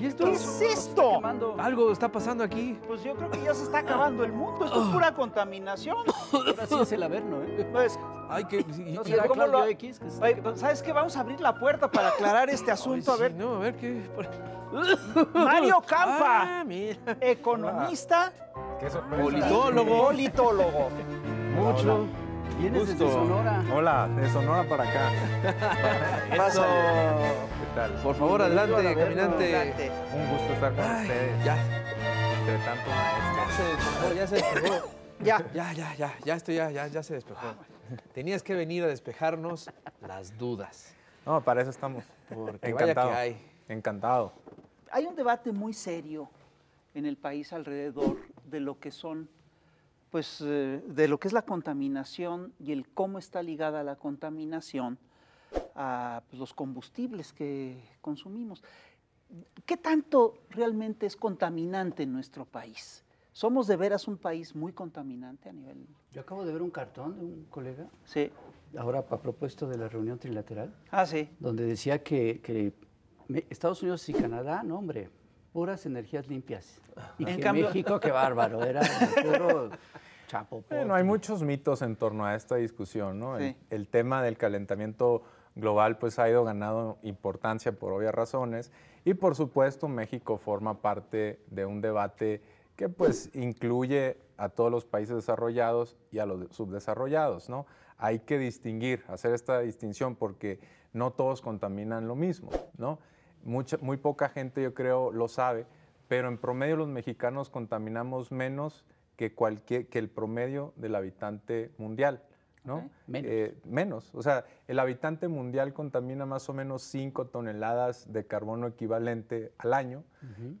¿Y esto? ¿Qué es esto? Algo está pasando aquí. Pues yo creo que ya se está acabando el mundo. Esto es oh. pura contaminación. Ahora sí es el averno, ¿eh? Ay, que, no ¿Sabes qué? Vamos a abrir la puerta para aclarar este asunto. a ver. No, a ver qué. Mario Campa, ah, economista, politólogo. politólogo. Mucho. Hola. Vienes Gusto. Sonora. Hola, de Sonora para acá. Paso... Por favor, adelante, caminante. Un gusto estar con ustedes. Ya. tanto Ya se despejó, ya ya. Ya, ya, ya, ya ya, ya, ya se despejó. Tenías que venir a despejarnos las dudas. No, para eso estamos. Encantado. hay. Encantado. Hay un debate muy serio en el país alrededor de lo que son, pues, eh, de lo que es la contaminación y el cómo está ligada a la contaminación a pues, los combustibles que consumimos. ¿Qué tanto realmente es contaminante en nuestro país? ¿Somos de veras un país muy contaminante a nivel...? Yo acabo de ver un cartón de un colega. Sí. Ahora a propósito de la reunión trilateral. Ah, sí. Donde decía que, Estados Unidos y Canadá, no hombre, puras energías limpias. Y en México, qué bárbaro, era puro chapo. Bueno, hay muchos mitos en torno a esta discusión, ¿no? el, tema del calentamiento global pues ha ido ganando importancia por obvias razones y por supuesto México forma parte de un debate que pues incluye a todos los países desarrollados y a los subdesarrollados, ¿no? Hay que distinguir, hacer esta distinción porque no todos contaminan lo mismo, ¿no? Mucha, muy poca gente yo creo lo sabe, pero en promedio los mexicanos contaminamos menos que, cualquier, que el promedio del habitante mundial. ¿no? Eh, menos. O sea, el habitante mundial contamina más o menos 5 toneladas de carbono equivalente al año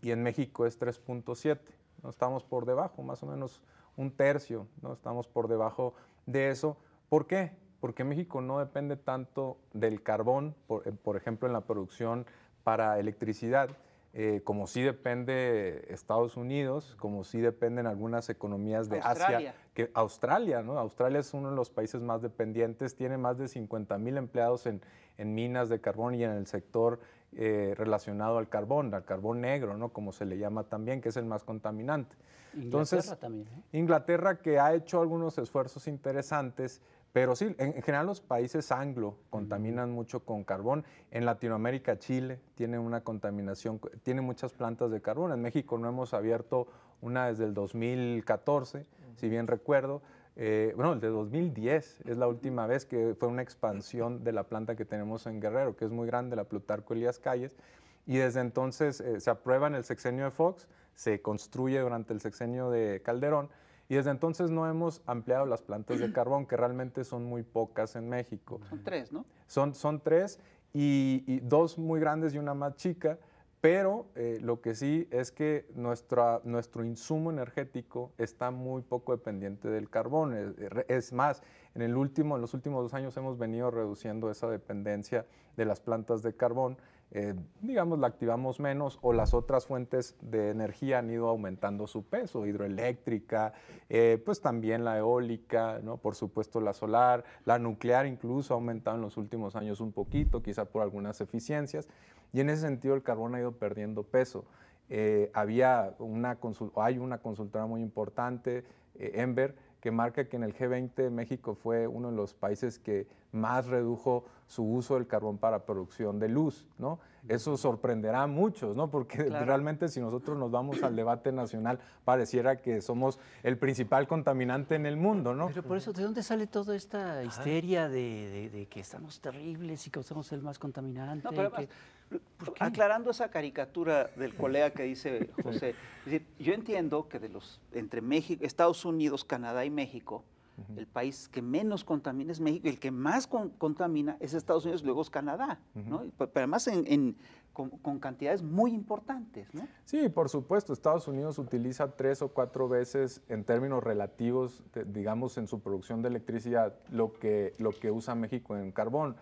y en México es 3.7. ¿no? Estamos por debajo, más o menos un tercio, ¿no? Estamos por debajo de eso. ¿Por qué? Porque México no depende tanto del carbón, por, eh, ejemplo, en la producción para electricidad, eh, como sí depende Estados Unidos, como sí dependen algunas economías de Asia que Australia, ¿no? Australia es uno de los países más dependientes, tiene más de 50 mil empleados en, minas de carbón y en el sector eh, relacionado al carbón, al carbón negro, ¿no? Como se le llama también, que es el más contaminante. Inglaterra también. ¿eh? Inglaterra que ha hecho algunos esfuerzos interesantes, pero sí, en, general los países anglo contaminan mucho con carbón. En Latinoamérica, Chile tiene una contaminación, tiene muchas plantas de carbón. En México no hemos abierto una desde el 2014 si bien recuerdo. Eh, bueno, el de 2010 es la última vez que fue una expansión de la planta que tenemos en Guerrero, que es muy grande, la Plutarco Elías Calles. Y desde entonces eh, se aprueba en el sexenio de Fox, se construye durante el sexenio de Calderón. Y desde entonces no hemos ampliado las plantas de carbón, que realmente son muy pocas en México. Son tres, ¿no? Son, tres y dos muy grandes y una más chica. Pero eh, lo que sí es que nuestra, nuestro insumo energético está muy poco dependiente del carbón. Eh, es, más, en, el último, en los últimos dos años hemos venido reduciendo esa dependencia de las plantas de carbón eh, digamos, la activamos menos o las otras fuentes de energía han ido aumentando su peso, hidroeléctrica, eh, pues también la eólica, ¿no? por supuesto la solar, la nuclear incluso ha aumentado en los últimos años un poquito, quizá por algunas eficiencias, y en ese sentido el carbón ha ido perdiendo peso. Eh, había una hay una consultora muy importante, Ember, que marca que en el G20 México fue uno de los países que más redujo su uso del carbón para producción de luz, ¿no? Eso sorprenderá a muchos, ¿no? Porque realmente si nosotros nos vamos al debate nacional, pareciera que somos el principal contaminante en el mundo, ¿no? Pero por eso, ¿de dónde sale toda esta histeria de, que estamos terribles y que somos el más contaminante? aclarando esa caricatura del colega que dice José, yo entiendo que de los entre México, Estados Unidos, Canadá y México, el país que menos contamina es México, el que más contamina es Estados Unidos, luego es Canadá, ¿no? Pero además en, con, cantidades muy importantes, Sí, por supuesto, Estados Unidos utiliza tres o cuatro veces en términos relativos, digamos, en su producción de electricidad, lo que, lo que usa México en carbón.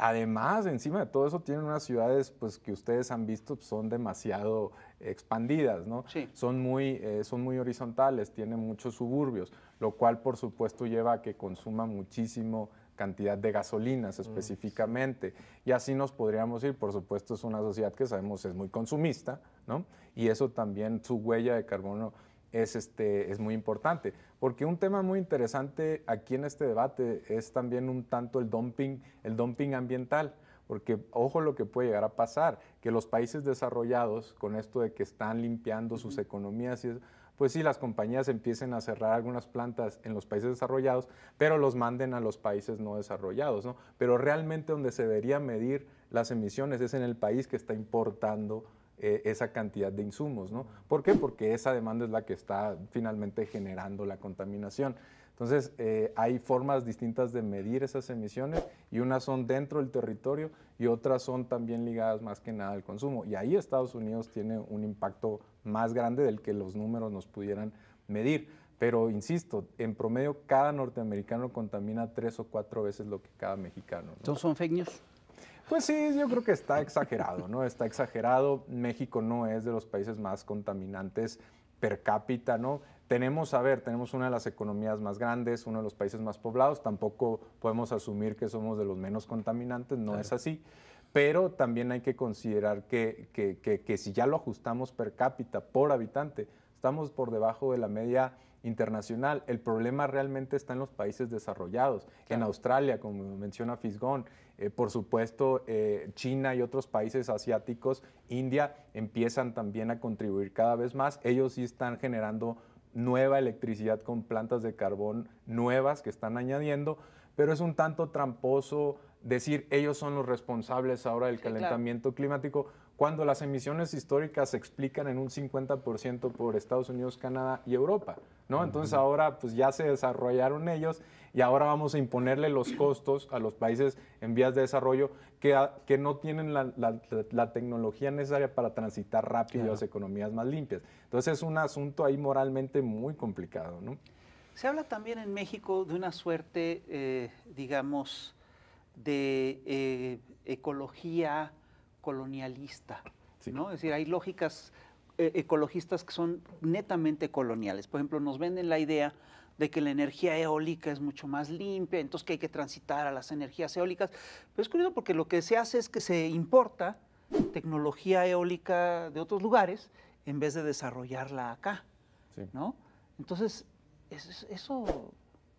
Además, encima de todo eso, tienen unas ciudades pues, que ustedes han visto pues, son demasiado expandidas, ¿no? Son, muy, eh, son muy horizontales, tienen muchos suburbios, lo cual por supuesto lleva a que consuma muchísimo cantidad de gasolinas mm, específicamente. Y así nos podríamos ir, por supuesto es una sociedad que sabemos es muy consumista, ¿no? Y eso también, su huella de carbono es, este, es muy importante. Porque un tema muy interesante aquí en este debate es también un tanto el dumping, el dumping ambiental. Porque ojo lo que puede llegar a pasar, que los países desarrollados, con esto de que están limpiando sus economías pues sí, las compañías empiecen a cerrar algunas plantas en los países desarrollados, pero los manden a los países no desarrollados, ¿no? Pero realmente donde se debería medir las emisiones es en el país que está importando eh, esa cantidad de insumos, ¿no? ¿Por qué? Porque esa demanda es la que está finalmente generando la contaminación. Entonces, eh, hay formas distintas de medir esas emisiones y unas son dentro del territorio y otras son también ligadas más que nada al consumo. Y ahí Estados Unidos tiene un impacto más grande del que los números nos pudieran medir. Pero insisto, en promedio cada norteamericano contamina tres o cuatro veces lo que cada mexicano. ¿no? son fake pues sí, yo creo que está exagerado, ¿no? Está exagerado. México no es de los países más contaminantes per cápita, ¿no? Tenemos, a ver, tenemos una de las economías más grandes, uno de los países más poblados, tampoco podemos asumir que somos de los menos contaminantes, no es así pero también hay que considerar que, que, si ya lo ajustamos per cápita, por habitante, estamos por debajo de la media internacional. El problema realmente está en los países desarrollados, en Australia, como menciona Fisgón, eh, por supuesto eh, China y otros países asiáticos, India, empiezan también a contribuir cada vez más. Ellos sí están generando nueva electricidad con plantas de carbón nuevas que están añadiendo, pero es un tanto tramposo decir ellos son los responsables ahora del calentamiento climático cuando las emisiones históricas se explican en un 50% por Estados Unidos, Canadá y Europa, ¿no? Entonces ahora pues ya se desarrollaron ellos y ahora vamos a imponerle los costos a los países en vías de desarrollo que, que no tienen la, tecnología necesaria para transitar rápido a las economías más limpias. Entonces es un asunto ahí moralmente muy complicado, Se habla también en México de una suerte, eh, digamos, de eh, ecología colonialista, ¿no? Es decir, hay lógicas eh, ecologistas que son netamente coloniales. Por ejemplo, nos venden la idea de que la energía eólica es mucho más limpia, entonces que hay que transitar a las energías eólicas. Pero es curioso porque lo que se hace es que se importa tecnología eólica de otros lugares en vez de desarrollarla acá, Entonces, eso,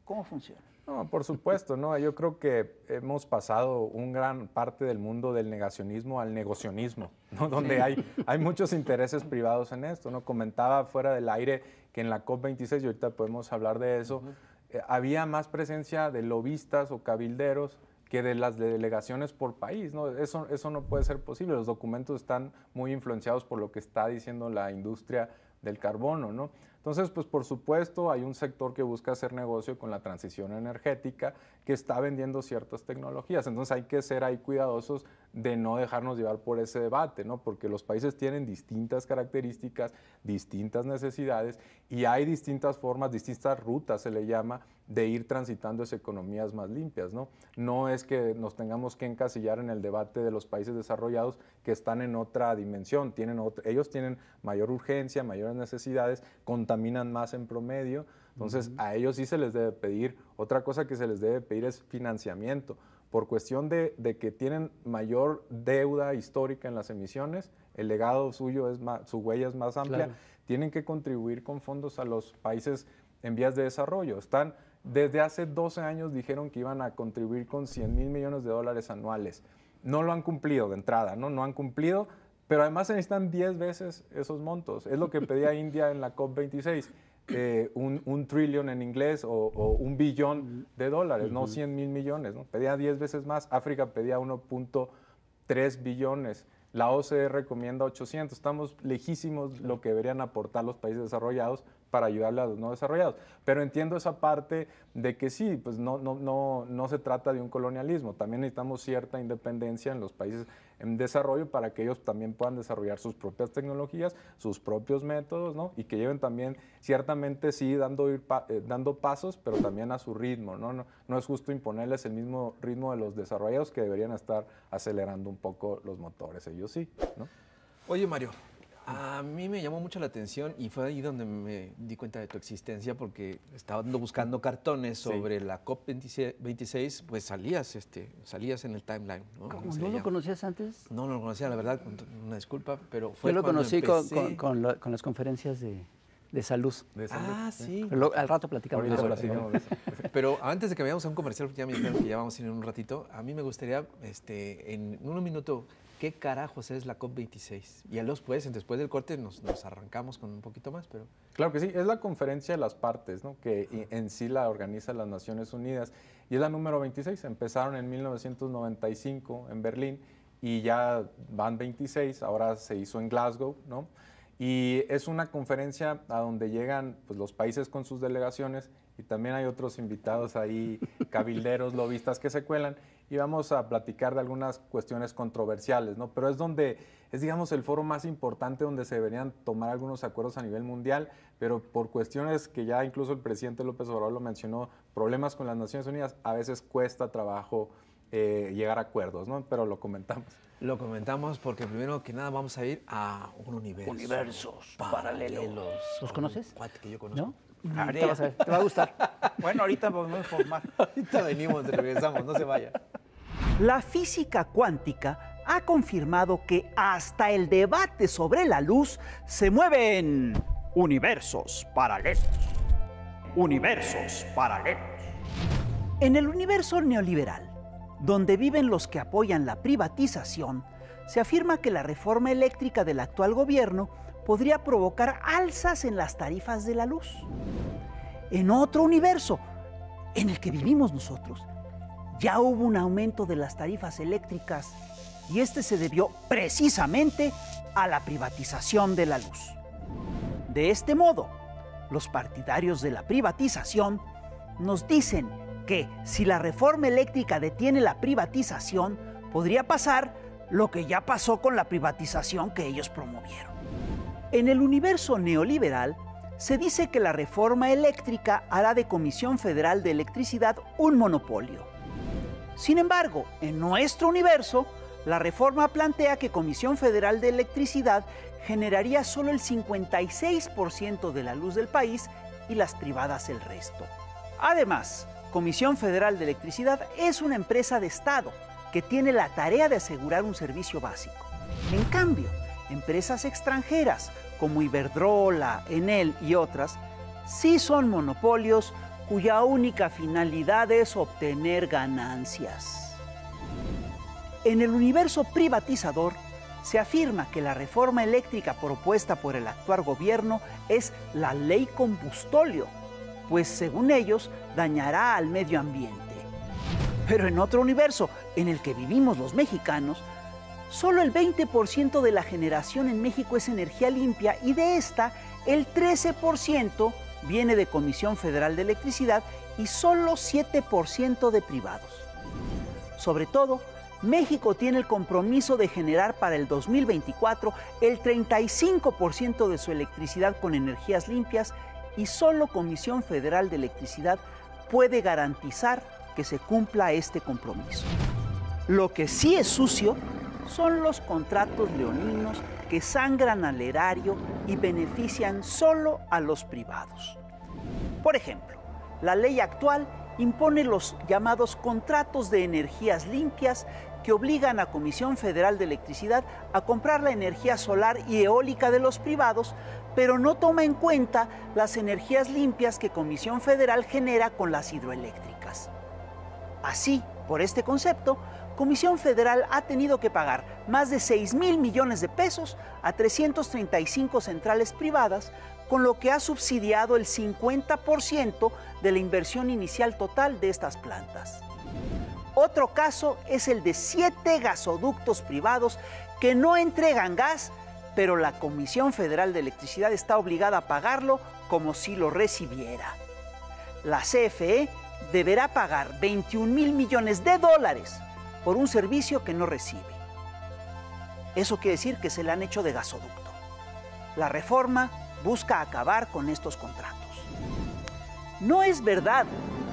¿cómo funciona? No, por supuesto, no. Yo creo que hemos pasado un gran parte del mundo del negacionismo al negocionismo, ¿no? Donde hay, hay muchos intereses privados en esto. No comentaba fuera del aire que en la COP26, y ahorita podemos hablar de eso, eh, había más presencia de lobistas o cabilderos que de las delegaciones por país, ¿no? Eso, eso no puede ser posible. Los documentos están muy influenciados por lo que está diciendo la industria del carbono, ¿no? Entonces, pues por supuesto, hay un sector que busca hacer negocio con la transición energética que está vendiendo ciertas tecnologías. Entonces, hay que ser ahí cuidadosos de no dejarnos llevar por ese debate, ¿no? Porque los países tienen distintas características, distintas necesidades y hay distintas formas, distintas rutas se le llama de ir transitando esas economías más limpias, ¿no? No es que nos tengamos que encasillar en el debate de los países desarrollados que están en otra dimensión, tienen ellos tienen mayor urgencia, mayores necesidades, contaminan más en promedio, entonces a ellos sí se les debe pedir, otra cosa que se les debe pedir es financiamiento, por cuestión de, que tienen mayor deuda histórica en las emisiones, el legado suyo es más, su huella es más amplia, tienen que contribuir con fondos a los países en vías de desarrollo. Están, desde hace 12 años dijeron que iban a contribuir con 100 mil millones de dólares anuales. No lo han cumplido de entrada, ¿no? No han cumplido, pero además se necesitan 10 veces esos montos. Es lo que pedía India en la COP26. Eh, un, trillion en inglés o, un billón de dólares, no 100 mil millones. Pedía 10 veces más. África pedía 1.3 billones. La OCDE recomienda 800. Estamos lejísimos lo que deberían aportar los países desarrollados para ayudarle a los no desarrollados. Pero entiendo esa parte de que sí, pues no, no, no, no se trata de un colonialismo. También necesitamos cierta independencia en los países en desarrollo para que ellos también puedan desarrollar sus propias tecnologías, sus propios métodos, ¿no? Y que lleven también, ciertamente sí, dando, eh, dando pasos, pero también a su ritmo, ¿no? ¿no? No es justo imponerles el mismo ritmo de los desarrollados que deberían estar acelerando un poco los motores, ellos sí, ¿no? Oye, Mario, a mí me llamó mucho la atención y fue ahí donde me di cuenta de tu existencia porque estaba buscando mm. cartones sobre la COP26, pues salías, este, salías en el timeline. ¿no? lo conocías antes? No, no lo conocía, la verdad, una disculpa, pero fue Yo lo conocí con, con, las conferencias de, salud. Ah, ah sí. al rato platicamos. Pero, pero antes de que vayamos a un comercial, ya me dijeron que ya vamos a ir en un ratito, a mí me gustaría, este, en un minuto, qué carajo es la COP26. Y a los pues, después del corte nos, arrancamos con un poquito más, pero... Claro que sí, es la conferencia de las partes, ¿no? Que en sí la organiza las Naciones Unidas. Y es la número 26, empezaron en 1995 en Berlín y ya van 26, ahora se hizo en Glasgow, ¿no? Y es una conferencia a donde llegan pues, los países con sus delegaciones y también hay otros invitados ahí, cabilderos, lobistas que se cuelan y vamos a platicar de algunas cuestiones controversiales, ¿no? Pero es donde es, digamos, el foro más importante donde se deberían tomar algunos acuerdos a nivel mundial, pero por cuestiones que ya incluso el presidente López Obrador lo mencionó, problemas con las Naciones Unidas, a veces cuesta trabajo eh, llegar a acuerdos, ¿no? Pero lo comentamos. Lo comentamos porque primero que nada vamos a ir a un universo. Universos paralelos. ¿Los conoces? Un yo conozco a ver, te va a gustar. bueno, ahorita vamos a informar. ahorita venimos, regresamos, no se vaya. La física cuántica ha confirmado que hasta el debate sobre la luz se mueve en universos paralelos. Universos paralelos. En el universo neoliberal, donde viven los que apoyan la privatización, se afirma que la reforma eléctrica del actual gobierno podría provocar alzas en las tarifas de la luz. En otro universo, en el que vivimos nosotros, ya hubo un aumento de las tarifas eléctricas y este se debió precisamente a la privatización de la luz. De este modo, los partidarios de la privatización nos dicen que si la reforma eléctrica detiene la privatización, podría pasar lo que ya pasó con la privatización que ellos promovieron. En el universo neoliberal, se dice que la reforma eléctrica hará de Comisión Federal de Electricidad un monopolio. Sin embargo, en nuestro universo, la reforma plantea que Comisión Federal de Electricidad generaría solo el 56% de la luz del país y las privadas el resto. Además, Comisión Federal de Electricidad es una empresa de Estado que tiene la tarea de asegurar un servicio básico. En cambio, empresas extranjeras como Iberdrola, Enel y otras, sí son monopolios cuya única finalidad es obtener ganancias. En el universo privatizador, se afirma que la reforma eléctrica propuesta por el actual gobierno es la ley combustolio, pues según ellos dañará al medio ambiente. Pero en otro universo, en el que vivimos los mexicanos, Solo el 20% de la generación en México es energía limpia y de esta el 13% viene de Comisión Federal de Electricidad y solo 7% de privados. Sobre todo, México tiene el compromiso de generar para el 2024 el 35% de su electricidad con energías limpias y solo Comisión Federal de Electricidad puede garantizar que se cumpla este compromiso. Lo que sí es sucio son los contratos leoninos que sangran al erario y benefician solo a los privados. Por ejemplo, la ley actual impone los llamados contratos de energías limpias que obligan a Comisión Federal de Electricidad a comprar la energía solar y eólica de los privados, pero no toma en cuenta las energías limpias que Comisión Federal genera con las hidroeléctricas. Así, por este concepto, Comisión Federal ha tenido que pagar más de 6 mil millones de pesos a 335 centrales privadas, con lo que ha subsidiado el 50% de la inversión inicial total de estas plantas. Otro caso es el de siete gasoductos privados que no entregan gas, pero la Comisión Federal de Electricidad está obligada a pagarlo como si lo recibiera. La CFE deberá pagar 21 mil millones de dólares por un servicio que no recibe. Eso quiere decir que se le han hecho de gasoducto. La reforma busca acabar con estos contratos. No es verdad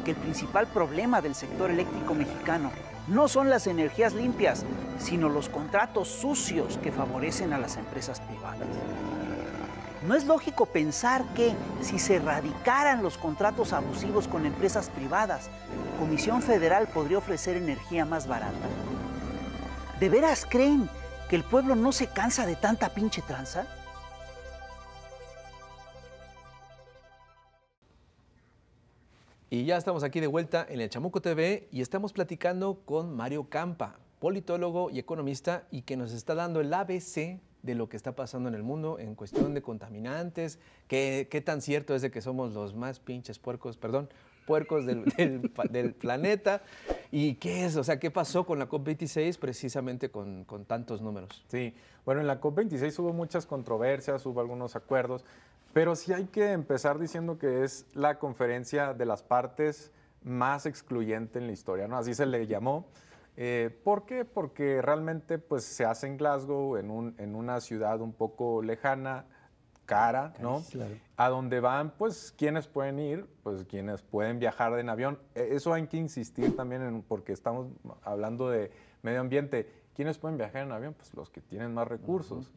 que el principal problema del sector eléctrico mexicano no son las energías limpias, sino los contratos sucios que favorecen a las empresas privadas. ¿No es lógico pensar que si se erradicaran los contratos abusivos con empresas privadas, Comisión Federal podría ofrecer energía más barata? ¿De veras creen que el pueblo no se cansa de tanta pinche tranza? Y ya estamos aquí de vuelta en el Chamuco TV y estamos platicando con Mario Campa, politólogo y economista, y que nos está dando el ABC de lo que está pasando en el mundo en cuestión de contaminantes, qué, qué tan cierto es de que somos los más pinches puercos, perdón, puercos del, del, planeta. ¿Y qué es? O sea, ¿qué pasó con la COP26 precisamente con, con, tantos números? Sí, bueno, en la COP26 hubo muchas controversias, hubo algunos acuerdos, pero sí hay que empezar diciendo que es la conferencia de las partes más excluyente en la historia, ¿no? Así se le llamó. Eh, ¿Por qué? Porque realmente pues, se hace en Glasgow, en, una ciudad un poco lejana, cara, ¿no? A donde van, pues, quienes pueden ir, pues, quienes pueden viajar en avión. E, eso hay que insistir también, en, porque estamos hablando de medio ambiente. ¿Quiénes pueden viajar en avión? Pues los que tienen más recursos.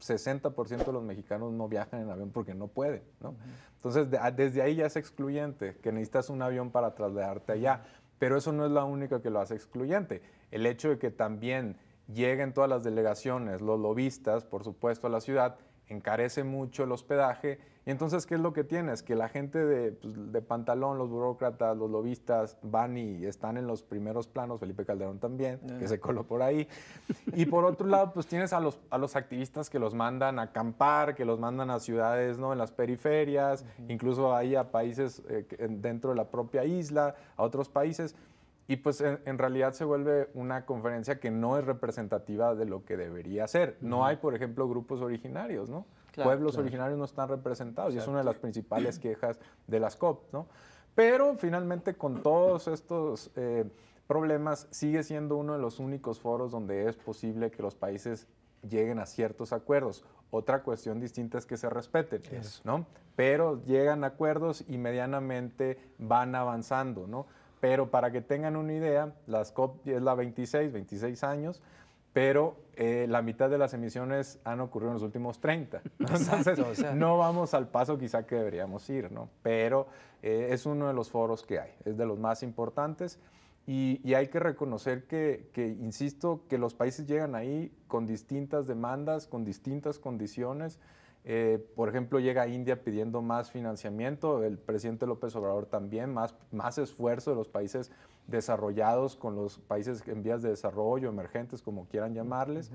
60% de los mexicanos no viajan en avión porque no pueden, ¿no? Entonces, desde ahí ya es excluyente, que necesitas un avión para trasladarte allá. Pero eso no es la única que lo hace excluyente. El hecho de que también lleguen todas las delegaciones, los lobistas, por supuesto, a la ciudad, encarece mucho el hospedaje y entonces, ¿qué es lo que tienes? Que la gente pues, de, pantalón, los burócratas, los lobistas, van y están en los primeros planos, Felipe Calderón también, que se coló por ahí. Y por otro lado, pues tienes a los, a los activistas que los mandan a acampar, que los mandan a ciudades, ¿no? En las periferias, incluso ahí a países eh, dentro de la propia isla, a otros países. Y pues en, realidad se vuelve una conferencia que no es representativa de lo que debería ser. No hay, por ejemplo, grupos originarios, ¿no? Pueblos originarios no están representados y es una de las principales quejas de las COP, ¿no? Pero finalmente con todos estos eh, problemas sigue siendo uno de los únicos foros donde es posible que los países lleguen a ciertos acuerdos. Otra cuestión distinta es que se respeten, ¿no? Pero llegan acuerdos y medianamente van avanzando, ¿no? Pero para que tengan una idea, la COP es la 26, 26 años, pero eh, la mitad de las emisiones han ocurrido en los últimos 30. Entonces, no vamos al paso quizá que deberíamos ir, ¿no? Pero eh, es uno de los foros que hay, es de los más importantes. Y, hay que reconocer que, que, insisto, que los países llegan ahí con distintas demandas, con distintas condiciones. Eh, por ejemplo, llega India pidiendo más financiamiento, el presidente López Obrador también, más, más esfuerzo de los países desarrollados con los países en vías de desarrollo, emergentes, como quieran llamarles.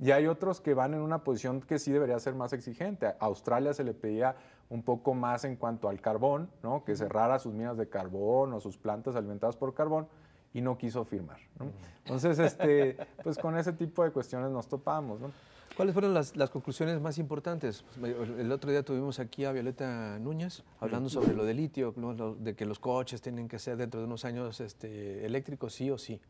Y hay otros que van en una posición que sí debería ser más exigente. A Australia se le pedía un poco más en cuanto al carbón, que cerrara sus minas de carbón o sus plantas alimentadas por carbón y no quiso firmar. Entonces, este, pues con ese tipo de cuestiones nos topamos. ¿no? ¿Cuáles fueron las, conclusiones más importantes? Pues, el otro día tuvimos aquí a Violeta Núñez hablando sobre lo de litio, de que los coches tienen que ser dentro de unos años este, eléctricos, sí o sí.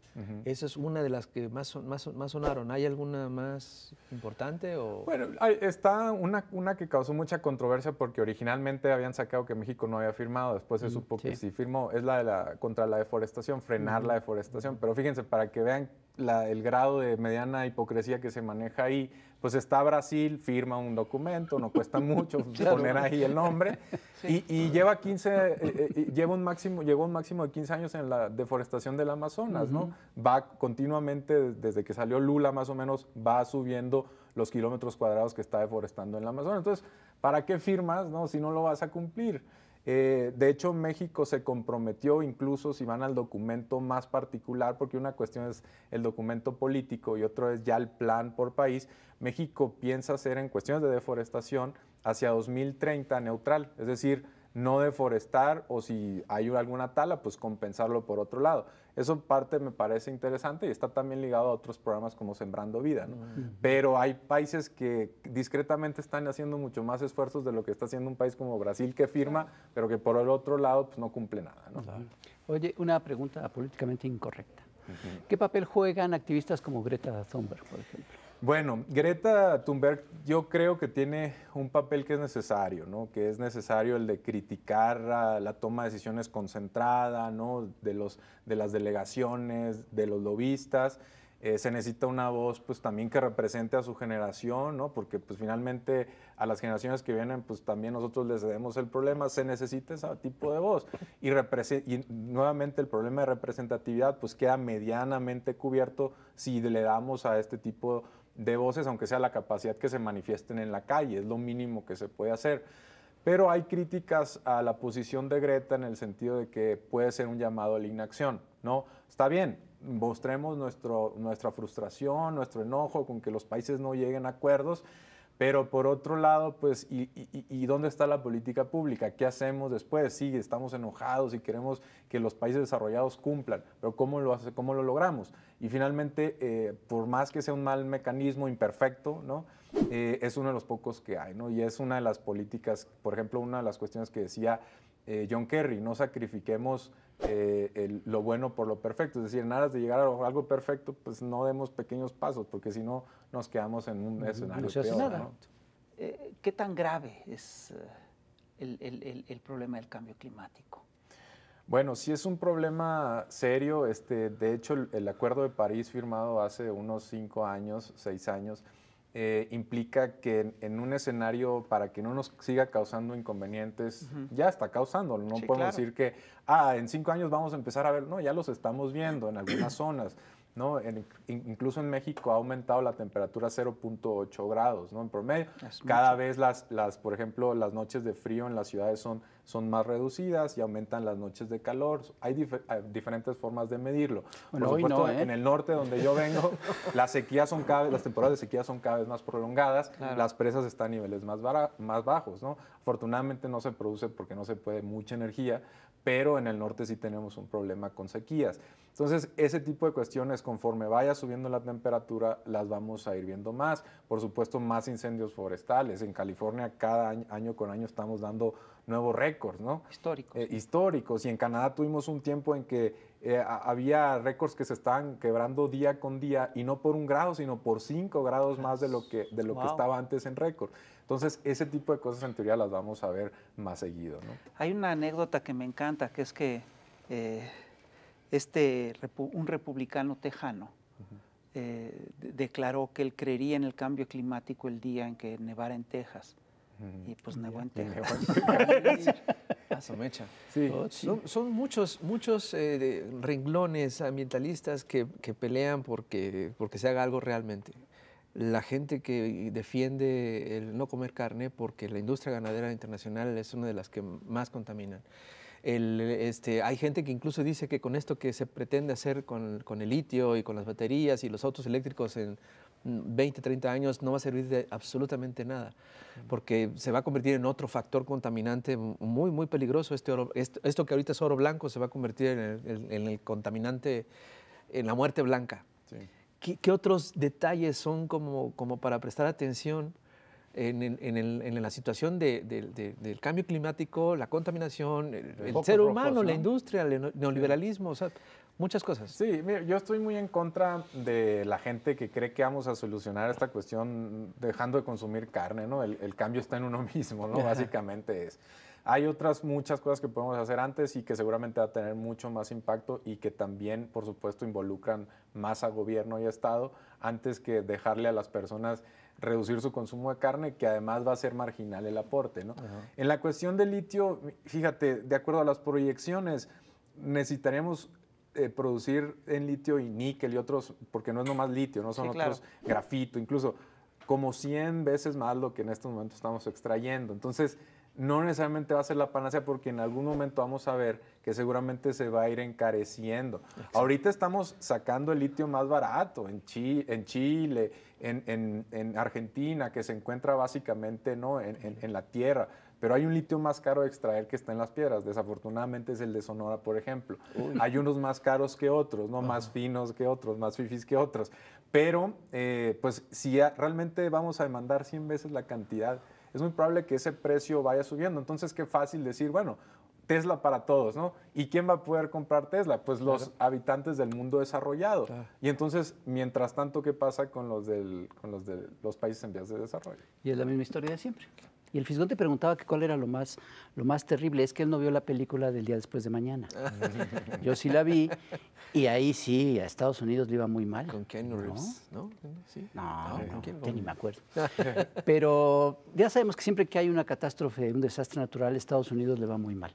Esa es una de las que más, más, más sonaron. ¿Hay alguna más importante? O? Bueno, hay, está una, una que causó mucha controversia porque originalmente habían sacado que México no había firmado, después se mm, supo que sí firmó. Es la de la contra la deforestación, frenar la deforestación. Pero fíjense, para que vean el grado de mediana hipocresía que se maneja ahí. Pues está Brasil, firma un documento, no cuesta mucho poner ahí el nombre. Y, lleva 15, eh, eh, lleva un máximo, llegó un máximo de 15 años en la deforestación del Amazonas, ¿no? Va continuamente, desde que salió Lula más o menos, va subiendo los kilómetros cuadrados que está deforestando en el Amazonas. Entonces, ¿para qué firmas, no? Si no lo vas a cumplir. Eh, de hecho, México se comprometió, incluso si van al documento más particular, porque una cuestión es el documento político y otro es ya el plan por país, México piensa ser en cuestiones de deforestación hacia 2030 neutral, es decir, no deforestar o si hay alguna tala, pues compensarlo por otro lado. Eso parte me parece interesante y está también ligado a otros programas como Sembrando Vida, ¿no? Pero hay países que discretamente están haciendo mucho más esfuerzos de lo que está haciendo un país como Brasil que firma, pero que por el otro lado pues, no cumple nada, Oye, una pregunta políticamente incorrecta. ¿Qué papel juegan activistas como Greta Thunberg, por ejemplo? Bueno, Greta Thunberg yo creo que tiene un papel que es necesario, ¿no? Que es necesario el de criticar la toma de decisiones concentrada, ¿no? De, los, de las delegaciones, de los lobistas. Eh, se necesita una voz pues también que represente a su generación, ¿no? Porque pues finalmente a las generaciones que vienen pues también nosotros les debemos el problema, se necesita ese tipo de voz. Y, nuevamente el problema de representatividad pues queda medianamente cubierto si le damos a este tipo de de voces, aunque sea la capacidad que se manifiesten en la calle, es lo mínimo que se puede hacer. Pero hay críticas a la posición de Greta en el sentido de que puede ser un llamado a la inacción, ¿no? Está bien, mostremos nuestro, nuestra frustración, nuestro enojo con que los países no lleguen a acuerdos, pero por otro lado, pues, ¿y, dónde está la política pública? ¿Qué hacemos después? Sí, estamos enojados y queremos que los países desarrollados cumplan, pero ¿cómo lo, hace, cómo lo logramos? Y finalmente, eh, por más que sea un mal mecanismo imperfecto, ¿no? Eh, es uno de los pocos que hay, ¿no? Y es una de las políticas, por ejemplo, una de las cuestiones que decía eh, John Kerry, no sacrifiquemos eh, lo bueno por lo perfecto. Es decir, en aras de llegar a algo perfecto, pues no demos pequeños pasos, porque si no nos quedamos en un escenario peor, eh, ¿Qué tan grave es el, problema del cambio climático? Bueno, sí es un problema serio. Este, de hecho, el, acuerdo de París firmado hace unos cinco años, seis años, eh, implica que en, un escenario para que no nos siga causando inconvenientes, ya está causando. No podemos decir que, ah, en cinco años vamos a empezar a ver, no, ya los estamos viendo en algunas zonas. ¿no? incluso en México ha aumentado la temperatura 0.8 grados ¿no? en promedio. Cada vez las, las, por ejemplo, las noches de frío en las ciudades son son más reducidas y aumentan las noches de calor. Hay, eh, diferentes formas de medirlo. Por ¿eh? en el norte donde yo vengo, las sequías son cada las temporadas de sequía son cada vez más prolongadas, las presas están a niveles más, más bajos, ¿no? Afortunadamente no se produce porque no se puede mucha energía, pero en el norte sí tenemos un problema con sequías. Entonces, ese tipo de cuestiones, conforme vaya subiendo la temperatura, las vamos a ir viendo más. Por supuesto, más incendios forestales. En California, cada año, con año estamos dando nuevos récords, ¿no? Históricos. Eh, históricos. Y en Canadá tuvimos un tiempo en que eh, había récords que se estaban quebrando día con día y no por un grado, sino por cinco grados más de lo que, de lo que estaba antes en récord. Entonces, ese tipo de cosas en teoría las vamos a ver más seguido. Hay una anécdota que me encanta, que es que eh, este, un republicano tejano eh, declaró que él creería en el cambio climático el día en que nevara en Texas. Y pues nevó en Texas. mecha. Oh, son muchos, muchos eh, renglones ambientalistas que, que, pelean porque, porque se haga algo realmente. La gente que defiende el no comer carne porque la industria ganadera internacional es una de las que más contaminan. este, hay gente que incluso dice que con esto que se pretende hacer con, con el litio y con las baterías y los autos eléctricos en 20, 30 años no va a servir de absolutamente nada, porque se va a convertir en otro factor contaminante muy, muy peligroso. Este esto, que ahorita es oro blanco se va a convertir en el, contaminante, en la muerte blanca. ¿Qué, otros detalles son como, como para prestar atención en, la situación del cambio climático, la contaminación, el, ser humano, la industria, el neoliberalismo? muchas cosas. Sí, yo estoy muy en contra de la gente que cree que vamos a solucionar esta cuestión dejando de consumir carne, ¿no? El, cambio está en uno mismo, ¿no? Básicamente es. Hay otras muchas cosas que podemos hacer antes y que seguramente va a tener mucho más impacto y que también, por supuesto, involucran más a gobierno y Estado antes que dejarle a las personas reducir su consumo de carne, que además va a ser marginal el aporte. ¿no? En la cuestión del litio, fíjate, de acuerdo a las proyecciones, necesitaríamos eh, producir en litio y níquel y otros, porque no es nomás litio, no son otros grafito, incluso como 100 veces más lo que en estos momentos estamos extrayendo. Entonces, no necesariamente va a ser la panacea porque en algún momento vamos a ver que seguramente se va a ir encareciendo. Ahorita estamos sacando el litio más barato en, Chi, en Chile, en, Argentina, que se encuentra básicamente ¿no? en, en la tierra. Pero hay un litio más caro de extraer que está en las piedras. Desafortunadamente es el de Sonora, por ejemplo. Hay unos más caros que otros, ¿no? Más finos que otros, más fifis que otros. Pero, eh, pues, si realmente vamos a demandar 100 veces la cantidad, es muy probable que ese precio vaya subiendo. Entonces, qué fácil decir, bueno, Tesla para todos, ¿no? ¿Y quién va a poder comprar Tesla? Pues los habitantes del mundo desarrollado. Y entonces, mientras tanto, ¿qué pasa con los, con los de los países en vías de desarrollo? Y es la misma historia de siempre. Y el fisgón te preguntaba que cuál era lo más, lo más terrible. Es que él no vio la película del día después de mañana. Yo sí la vi y ahí sí, a Estados Unidos le iba muy mal. Con Ken Reeves, ¿no? ¿no? Ah, no, ni me acuerdo. Pero ya sabemos que siempre que hay una catástrofe, un desastre natural, a Estados Unidos le va muy mal.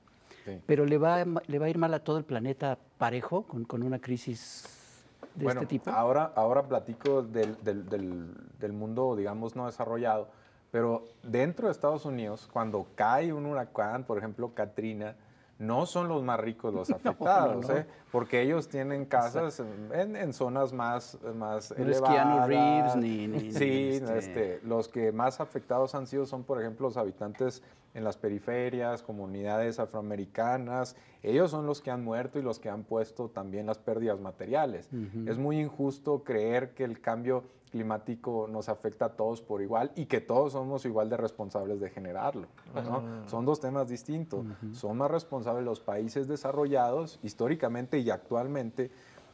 Pero le va, le va a ir mal a todo el planeta parejo con, una crisis de este tipo? Ahora, ahora platico del, mundo, digamos, no desarrollado, pero dentro de Estados Unidos, cuando cae un huracán, por ejemplo, Katrina, no son los más ricos los afectados. ¿eh? Porque ellos tienen casas en, zonas más, más no elevadas. Es Reeves ni... ni sí, este este, los que más afectados han sido son, por ejemplo, los habitantes en las periferias, comunidades afroamericanas. Ellos son los que han muerto y los que han puesto también las pérdidas materiales. Es muy injusto creer que el cambio climático nos afecta a todos por igual y que todos somos igual de responsables de generarlo. Son dos temas distintos. Son más responsables los países desarrollados históricamente actualmente,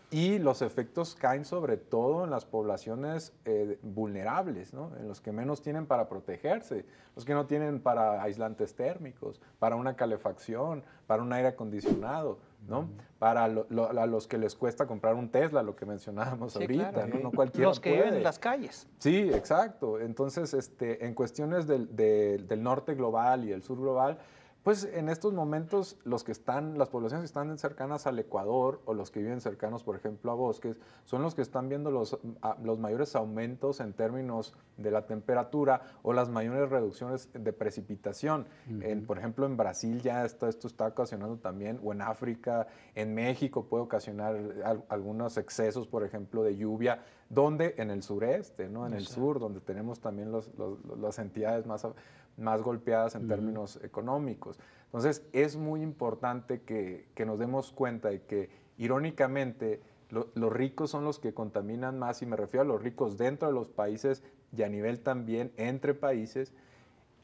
y los efectos caen sobre todo en las poblaciones eh, vulnerables, en los que menos tienen para protegerse, los que no tienen para aislantes térmicos, para una calefacción, para un aire acondicionado, para los que les cuesta comprar un Tesla, lo que mencionábamos ahorita, ¿no? cualquiera los que viven en las calles. Sí, exacto. Entonces, este, en cuestiones del, del norte global y el sur global, pues en estos momentos, los que están, las poblaciones que están cercanas al Ecuador o los que viven cercanos, por ejemplo, a bosques, son los que están viendo los, los mayores aumentos en términos de la temperatura o las mayores reducciones de precipitación. por ejemplo, en Brasil ya esto está ocasionando también, o en África, en México puede ocasionar algunos excesos, por ejemplo, de lluvia, donde en el sureste, ¿no? En el sur, donde tenemos también las entidades más más golpeadas en términos económicos. Entonces, es muy importante que, que nos demos cuenta de que, irónicamente, los ricos son los que contaminan más, y me refiero a los ricos dentro de los países y a nivel también entre países,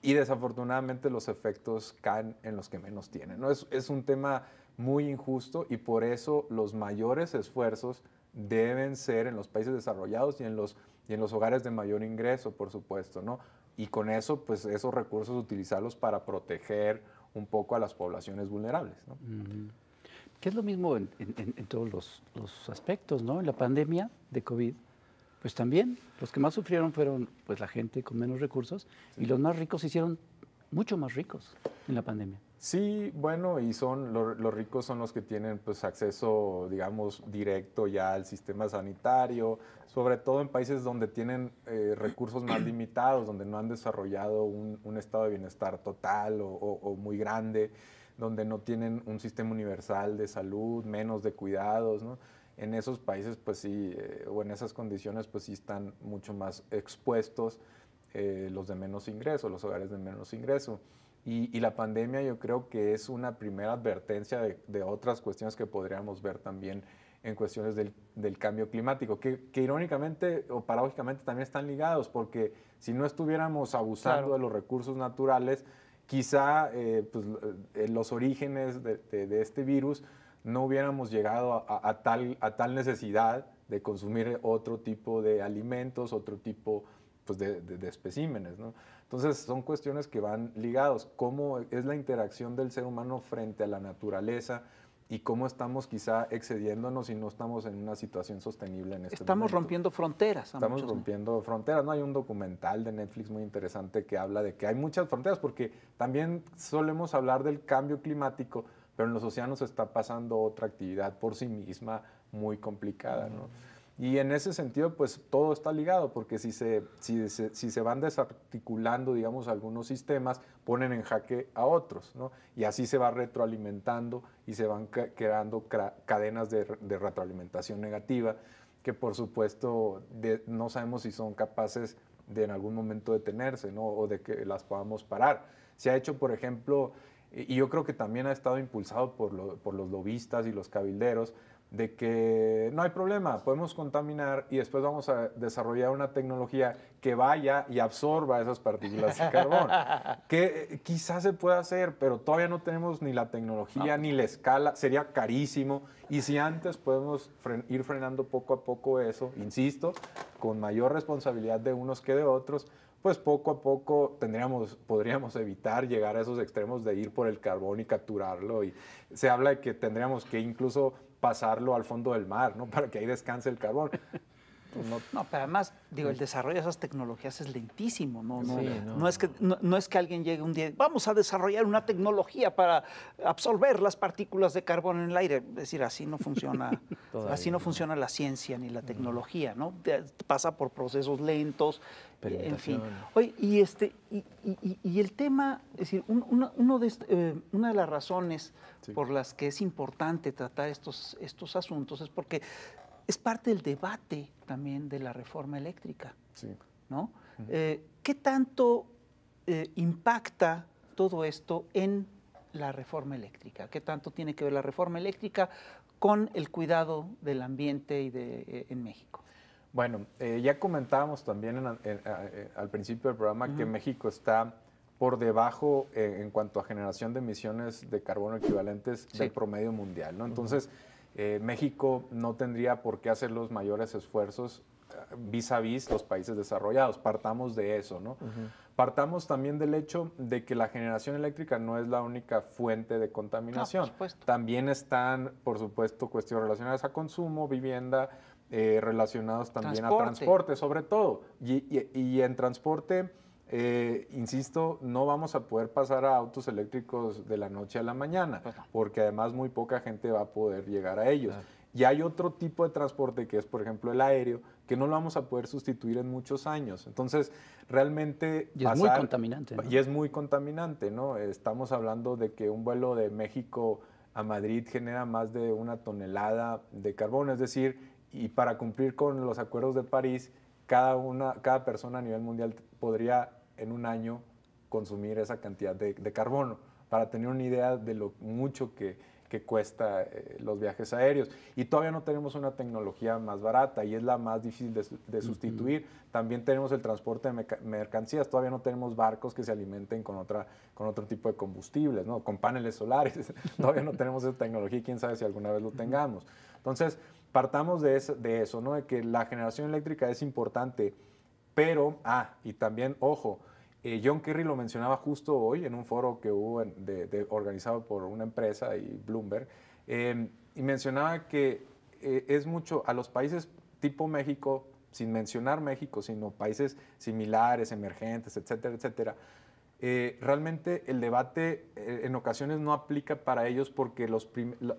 y desafortunadamente los efectos caen en los que menos tienen. ¿no? Es, es un tema muy injusto y por eso los mayores esfuerzos deben ser en los países desarrollados y en los, y en los hogares de mayor ingreso, por supuesto, ¿no? y con eso, pues esos recursos utilizarlos para proteger un poco a las poblaciones vulnerables. Que es lo mismo en, todos los, aspectos, ¿no? En la pandemia de COVID, pues también los que más sufrieron fueron pues la gente con menos recursos y los más ricos hicieron mucho más ricos en la pandemia. Sí, bueno, y son los ricos son los que tienen pues acceso, digamos, directo ya al sistema sanitario, sobre todo en países donde tienen eh, recursos más limitados, donde no han desarrollado un, estado de bienestar total o, muy grande, donde no tienen un sistema universal de salud, menos de cuidados, ¿no? En esos países, pues sí, eh, o en esas condiciones, pues sí están mucho más expuestos eh, los de menos ingreso, los hogares de menos ingreso. Y, la pandemia yo creo que es una primera advertencia de, otras cuestiones que podríamos ver también en cuestiones del, cambio climático, que, irónicamente o paradójicamente también están ligados, porque si no estuviéramos abusando de los recursos naturales, quizá eh, pues, eh, los orígenes de, este virus no hubiéramos llegado a, tal, a tal necesidad de consumir otro tipo de alimentos, otro tipo de pues de, de, especímenes. ¿no? Entonces son cuestiones que van ligados, cómo es la interacción del ser humano frente a la naturaleza y cómo estamos quizá excediéndonos y no estamos en una situación sostenible en este Estamos rompiendo fronteras. estamos rompiendo fronteras. No hay un documental de Netflix muy interesante que habla de que hay muchas fronteras, porque también solemos hablar del cambio climático, pero en los océanos está pasando otra actividad por sí misma muy complicada. ¿no? Y en ese sentido, pues todo está ligado, porque si se, si, se, si se van desarticulando, digamos, algunos sistemas, ponen en jaque a otros, ¿no? Y así se va retroalimentando y se van creando cadenas de, retroalimentación negativa, que por supuesto no sabemos si son capaces de en algún momento detenerse, ¿no? O de que las podamos parar. Se ha hecho, por ejemplo, y yo creo que también ha estado impulsado por, por los lobistas y los cabilderos, de que no hay problema, podemos contaminar y después vamos a desarrollar una tecnología que vaya y absorba esas partículas de carbón. que eh, quizás se pueda hacer, pero todavía no tenemos ni la tecnología ni la escala, sería carísimo. Y si antes podemos ir frenando poco a poco eso, insisto, con mayor responsabilidad de unos que de otros, pues poco a poco tendríamos, podríamos evitar llegar a esos extremos de ir por el carbón y capturarlo. Y se habla de que tendríamos que incluso pasarlo al fondo del mar, ¿no? Para que ahí descanse el carbón. Pues no. pero además, digo, el desarrollo de esas tecnologías es lentísimo, ¿no? es, que, no, es que alguien llegue un día, vamos a desarrollar una tecnología para absorber las partículas de carbón en el aire. Es decir, así no funciona, así no funciona la ciencia ni la tecnología, ¿no? Pasa por procesos lentos, en fin. Oye, y, este, y, el tema, es decir, una, de eh, una de las razones por las que es importante tratar estos, estos asuntos es porque es parte del debate también de la reforma eléctrica. ¿no? Eh, ¿Qué tanto eh, impacta todo esto en la reforma eléctrica? ¿Qué tanto tiene que ver la reforma eléctrica con el cuidado del ambiente y de, en México? Bueno, eh, ya comentábamos también eh, al principio del programa que México está por debajo eh, en cuanto a generación de emisiones de carbono equivalentes del promedio mundial. ¿no? Entonces, México no tendría por qué hacer los mayores esfuerzos vis a vis los países desarrollados. Partamos de eso, ¿no? Partamos también del hecho de que la generación eléctrica no es la única fuente de contaminación. también están, por supuesto, cuestiones relacionadas a consumo, vivienda, eh, relacionados también a transporte, sobre todo. Y, en transporte, eh, insisto, no vamos a poder pasar a autos eléctricos de la noche a la mañana, pues porque además muy poca gente va a poder llegar a ellos. Y hay otro tipo de transporte que es, por ejemplo, el aéreo, que no lo vamos a poder sustituir en muchos años. Entonces, realmente... Y es muy contaminante. ¿no? Y es muy contaminante, ¿no? Estamos hablando de que un vuelo de México a Madrid genera más de una tonelada de carbono, es decir, y para cumplir con los acuerdos de París, cada, una, cada persona a nivel mundial podría en un año consumir esa cantidad de, carbono, para tener una idea de lo mucho que, que cuesta eh, los viajes aéreos. Y todavía no tenemos una tecnología más barata y es la más difícil de, sustituir. También tenemos el transporte de mercancías, todavía no tenemos barcos que se alimenten con, otra, con otro tipo de combustibles, ¿no? con paneles solares. todavía no tenemos esa tecnología y quién sabe si alguna vez lo tengamos. Entonces, partamos de eso, de eso, ¿no? De que la generación eléctrica es importante, pero, ah, y también, ojo, eh, John Kerry lo mencionaba justo hoy en un foro que hubo de, organizado por una empresa y Bloomberg, em, y mencionaba que eh, es mucho a los países tipo México, sin mencionar México, sino países similares, emergentes, etcétera, etcétera, eh, realmente el debate eh, en ocasiones no aplica para ellos porque los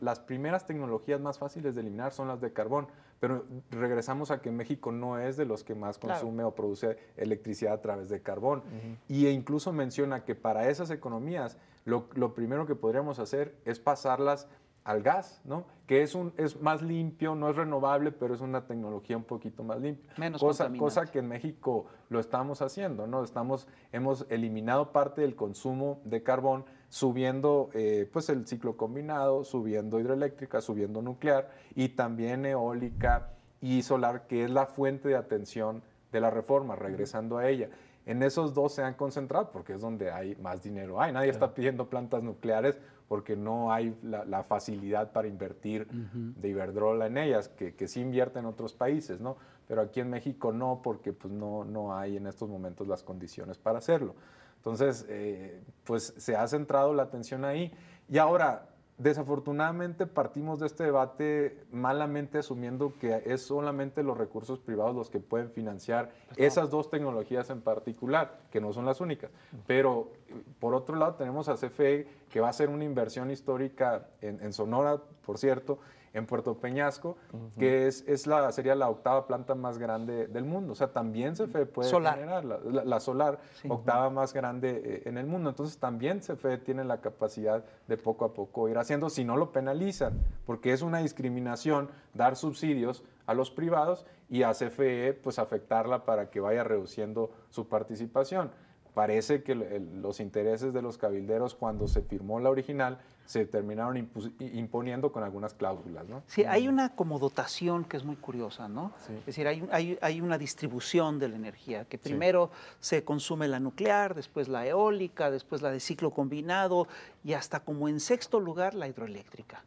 las primeras tecnologías más fáciles de eliminar son las de carbón, pero regresamos a que México no es de los que más consume o produce electricidad a través de carbón. Y e incluso menciona que para esas economías lo primero que podríamos hacer es pasarlas al gas, ¿no? Que es un es más limpio, no es renovable, pero es una tecnología un poquito más limpia. Menos cosa, cosa que en México lo estamos haciendo, ¿no? Estamos hemos eliminado parte del consumo de carbón, subiendo eh, pues el ciclo combinado, subiendo hidroeléctrica, subiendo nuclear y también eólica y solar, que es la fuente de atención de la reforma, regresando a ella en esos dos se han concentrado porque es donde hay más dinero. Hay, nadie está pidiendo plantas nucleares porque no hay la, facilidad para invertir de Iberdrola en ellas, que, que sí invierte en otros países, ¿no? Pero aquí en México no, porque pues no, no hay en estos momentos las condiciones para hacerlo. Entonces, eh, pues se ha centrado la atención ahí. Y ahora, desafortunadamente partimos de este debate malamente asumiendo que es solamente los recursos privados los que pueden financiar pues esas dos tecnologías en particular, que no son las únicas. Pero por otro lado tenemos a CFE, que va a ser una inversión histórica en Sonora, por cierto, en Puerto Peñasco, que es, es la, sería la octava planta más grande del mundo. O sea, también CFE puede generar la, solar, octava más grande eh, en el mundo. Entonces también CFE tiene la capacidad de poco a poco ir haciendo, si no lo penalizan, porque es una discriminación dar subsidios a los privados y a CFE pues afectarla para que vaya reduciendo su participación parece que los intereses de los cabilderos cuando se firmó la original se terminaron imponiendo con algunas cláusulas, ¿no? Sí, hay mm. una como dotación que es muy curiosa, ¿no? Es decir, hay, una distribución de la energía, que primero se consume la nuclear, después la eólica, después la de ciclo combinado y hasta como en sexto lugar la hidroeléctrica.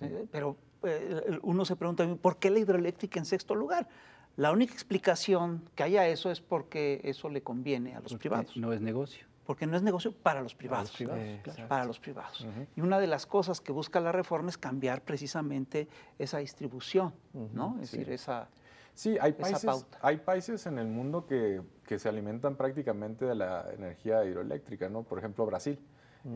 Eh, pero eh, uno se pregunta, ¿por qué la hidroeléctrica en sexto lugar? La única explicación que haya eso es porque eso le conviene a los privados. No es negocio. Porque no es negocio para los privados. Para los privados. Eh, y una de las cosas que busca la reforma es cambiar precisamente esa distribución, ¿no? Es sí. decir, esa, sí, hay países, Hay países en el mundo que, que, se alimentan prácticamente de la energía hidroeléctrica, ¿no? Por ejemplo, Brasil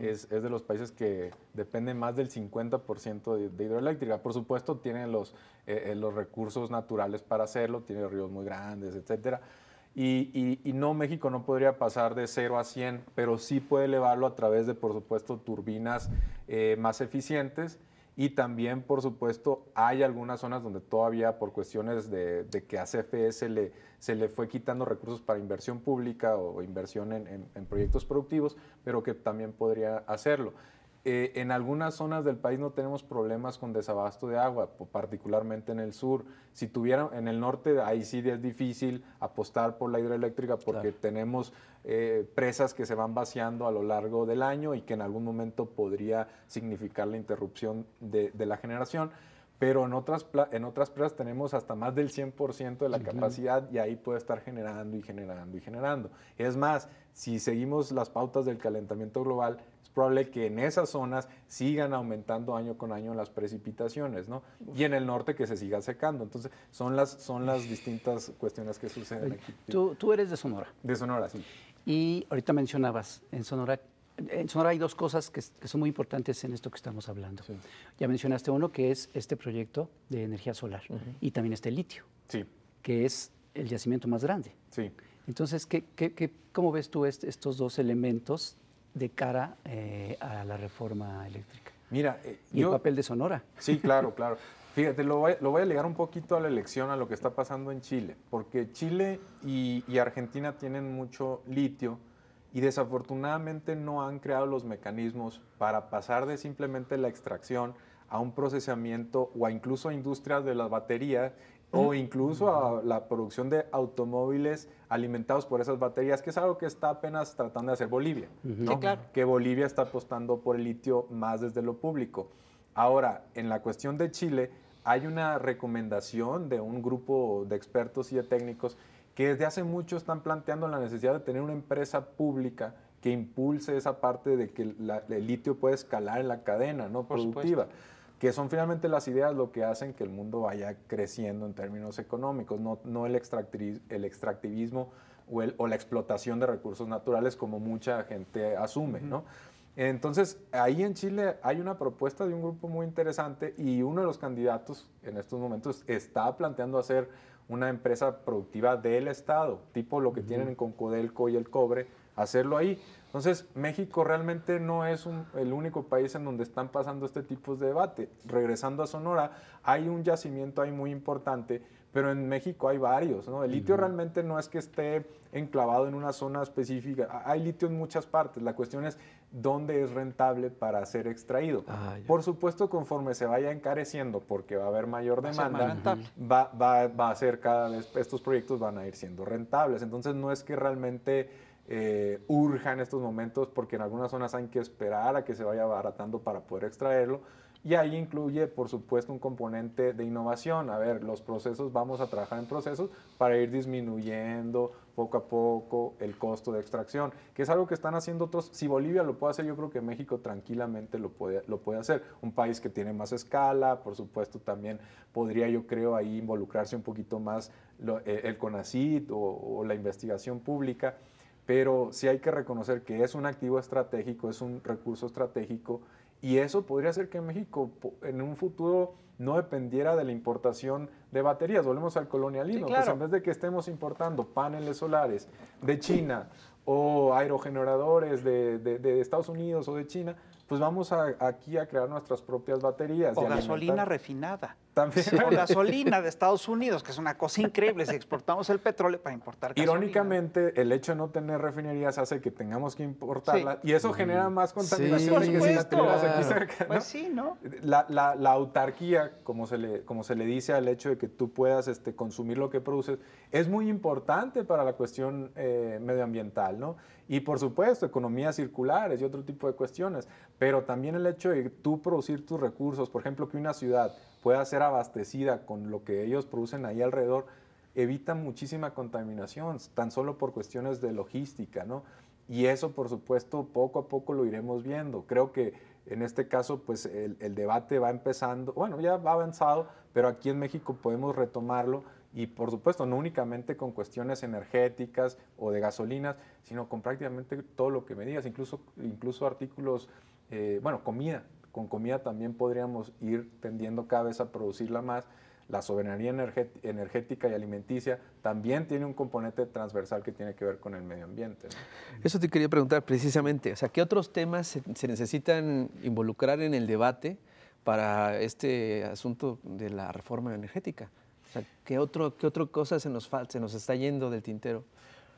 es, de los países que dependen más del 50% de, hidroeléctrica. Por supuesto, tiene eh, eh, los, recursos naturales para hacerlo, tiene ríos muy grandes, etcétera. Y, y, no, México no podría pasar de 0 a 100, pero sí puede elevarlo a través de, por supuesto, turbinas eh, más eficientes y también, por supuesto, hay algunas zonas donde todavía por cuestiones de, que a CFS se le, se le fue quitando recursos para inversión pública o inversión en proyectos productivos, pero que también podría hacerlo. Eh, en algunas zonas del país no tenemos problemas con desabasto de agua, particularmente en el sur. Si tuviera en el norte, ahí sí es difícil apostar por la hidroeléctrica porque tenemos eh, presas que se van vaciando a lo largo del año y que en algún momento podría significar la interrupción de la generación pero en otras, en otras plazas tenemos hasta más del 100% de la capacidad y ahí puede estar generando y generando y generando. Es más, si seguimos las pautas del calentamiento global, es probable que en esas zonas sigan aumentando año con año las precipitaciones, ¿no? Y en el norte que se siga secando. Entonces, son las, son las distintas cuestiones que suceden aquí. Tú, tú eres de Sonora. De Sonora, sí. Y ahorita mencionabas, en Sonora, en Sonora hay dos cosas que, son muy importantes en esto que estamos hablando. Ya mencionaste uno, que es este proyecto de energía solar, y también este litio, sí. que es el yacimiento más grande. Sí. Entonces, ¿qué, cómo ves tú estos dos elementos de cara eh, a la reforma eléctrica? Mira, eh, y el papel de Sonora. Sí, claro, claro. Fíjate, lo voy, a ligar un poquito a la elección, a lo que está pasando en Chile, porque Chile y, y Argentina tienen mucho litio y desafortunadamente no han creado los mecanismos para pasar de simplemente la extracción a un procesamiento o a incluso a industrias de la baterías o incluso a la producción de automóviles alimentados por esas baterías, que es algo que está apenas tratando de hacer Bolivia, que Bolivia está apostando por el litio más desde lo público. Ahora, en la cuestión de Chile, hay una recomendación de un grupo de expertos y de técnicos que desde hace mucho están planteando la necesidad de tener una empresa pública que impulse esa parte de que el litio puede escalar en la cadena no productiva. Que son finalmente las ideas lo que hacen que el mundo vaya creciendo en términos económicos, no, no el, extractivismo, o, la explotación de recursos naturales como mucha gente asume, ¿no? Entonces, ahí en Chile hay una propuesta de un grupo muy interesante y uno de los candidatos en estos momentos está planteando hacer una empresa productiva del Estado, tipo lo que tienen con Codelco y el cobre, hacerlo ahí. Entonces, México realmente no es el único país en donde están pasando este tipo de debate. Regresando a Sonora, hay un yacimiento ahí muy importante, pero en México hay varios, ¿no? El litio realmente no es que esté enclavado en una zona específica, hay litio en muchas partes, la cuestión es dónde es rentable para ser extraído. Ah, por supuesto, conforme se vaya encareciendo, porque va a haber mayor demanda, va, a ser cada vez, estos proyectos van a ir siendo rentables. Entonces, no es que realmente eh, urja en estos momentos, porque en algunas zonas hay que esperar a que se vaya abaratando para poder extraerlo. Y ahí incluye, por supuesto, un componente de innovación. A ver, los procesos, vamos a trabajar en procesos para ir disminuyendo poco a poco el costo de extracción, que es algo que están haciendo otros. Si Bolivia lo puede hacer, yo creo que México tranquilamente lo puede, lo puede hacer. Un país que tiene más escala, por supuesto, también podría, yo creo, ahí involucrarse un poquito más eh, el CONACIT o, o la investigación pública, pero sí hay que reconocer que es un activo estratégico, es un recurso estratégico, y eso podría hacer que México en un futuro no dependiera de la importación de baterías. Volvemos al colonialismo. entonces pues en vez de que estemos importando paneles solares de China o aerogeneradores de, de, Estados Unidos o de China, pues vamos aquí a crear nuestras propias baterías. O gasolina refinada. También. Sí. gasolina de Estados Unidos, que es una cosa increíble. Si exportamos el petróleo para importar gasolina. Irónicamente, el hecho de no tener refinerías hace que tengamos que importarla. Y eso genera más contaminación que Pues sí, ¿no? La, autarquía, como se, le, como se le dice al hecho de que tú puedas este, consumir lo que produces, es muy importante para la cuestión eh, medioambiental, ¿no? Y por supuesto, economías circulares y otro tipo de cuestiones. Pero también el hecho de tú producir tus recursos, por ejemplo, que una ciudad pueda ser abastecida con lo que ellos producen ahí alrededor, evita muchísima contaminación, tan solo por cuestiones de logística, ¿no? Y eso, por supuesto, poco a poco lo iremos viendo. Creo que en este caso, pues el, debate va empezando, bueno, ya va avanzado, pero aquí en México podemos retomarlo y por supuesto no únicamente con cuestiones energéticas o de gasolinas, sino con prácticamente todo lo que me digas, incluso, incluso artículos, eh, bueno, comida, con comida también podríamos ir tendiendo cada vez a producirla más. La soberanía energética y alimenticia también tiene un componente transversal que tiene que ver con el medio ambiente. Eso te quería preguntar precisamente, o sea, ¿qué otros temas se, necesitan involucrar en el debate para este asunto de la reforma energética? O ¿qué, otro, otra cosa se nos, se nos está yendo del tintero?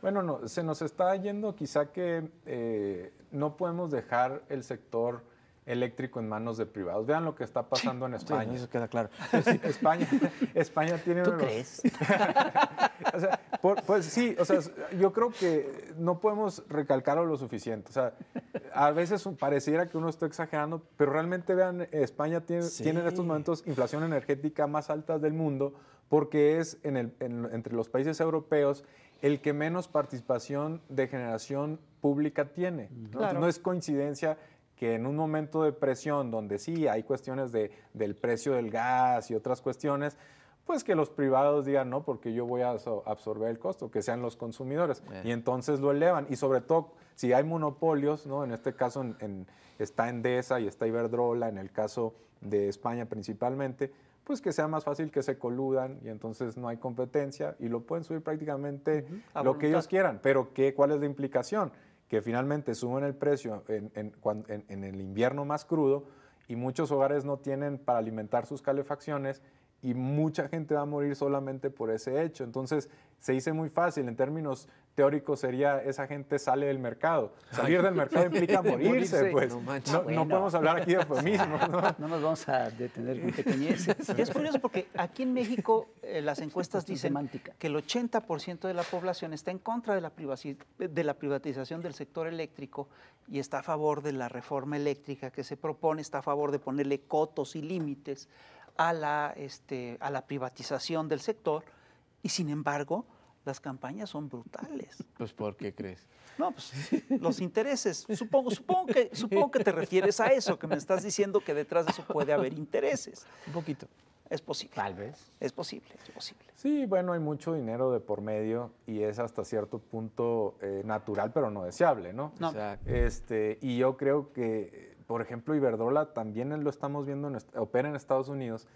Bueno, no, se nos está yendo quizá que eh, no podemos dejar el sector eléctrico en manos de privados. Vean lo que está pasando en España. España, eso queda claro. España, España tiene... ¿Tú crees? o sea, pues sí, o sea, yo creo que no podemos recalcarlo lo suficiente. O sea, a veces pareciera que uno está exagerando, pero realmente vean, España tiene, en estos momentos inflación energética más alta del mundo porque es en el, entre los países europeos el que menos participación de generación pública tiene. No es coincidencia que en un momento de presión donde sí hay cuestiones de, del precio del gas y otras cuestiones, pues que los privados digan, no, porque yo voy a absorber el costo, que sean los consumidores. Eh. Y entonces lo elevan. Y sobre todo, si hay monopolios, ¿no? En este caso en, en, está Endesa y está Iberdrola, en el caso de España principalmente, pues que sea más fácil que se coludan y entonces no hay competencia y lo pueden subir prácticamente lo que ellos quieran. Pero ¿qué, ¿cuál es la implicación? que finalmente suben el precio en, en el invierno más crudo y muchos hogares no tienen para alimentar sus calefacciones y mucha gente va a morir solamente por ese hecho. Entonces, se dice muy fácil, en términos teóricos sería esa gente sale del mercado. Salir del mercado implica morirse, pues. No, podemos hablar aquí de eufemismo. ¿no? no nos vamos a detener con pequeñeces. Es curioso porque aquí en México eh, las encuestas dicen que el 80% de la población está en contra de la, de la privatización del sector eléctrico y está a favor de la reforma eléctrica que se propone, está a favor de ponerle cotos y límites a la, este, a la privatización del sector y sin embargo las campañas son brutales. Pues ¿por qué crees? No, pues los intereses. Supongo, supongo, que, supongo que te refieres a eso, que me estás diciendo que detrás de eso puede haber intereses. Un poquito. Es posible. Tal vez. Es posible, es posible. Sí, bueno, hay mucho dinero de por medio y es hasta cierto punto eh, natural, pero no deseable, ¿no? no. Este, y yo creo que por ejemplo, Iberdrola también lo estamos viendo, opera en Estados Unidos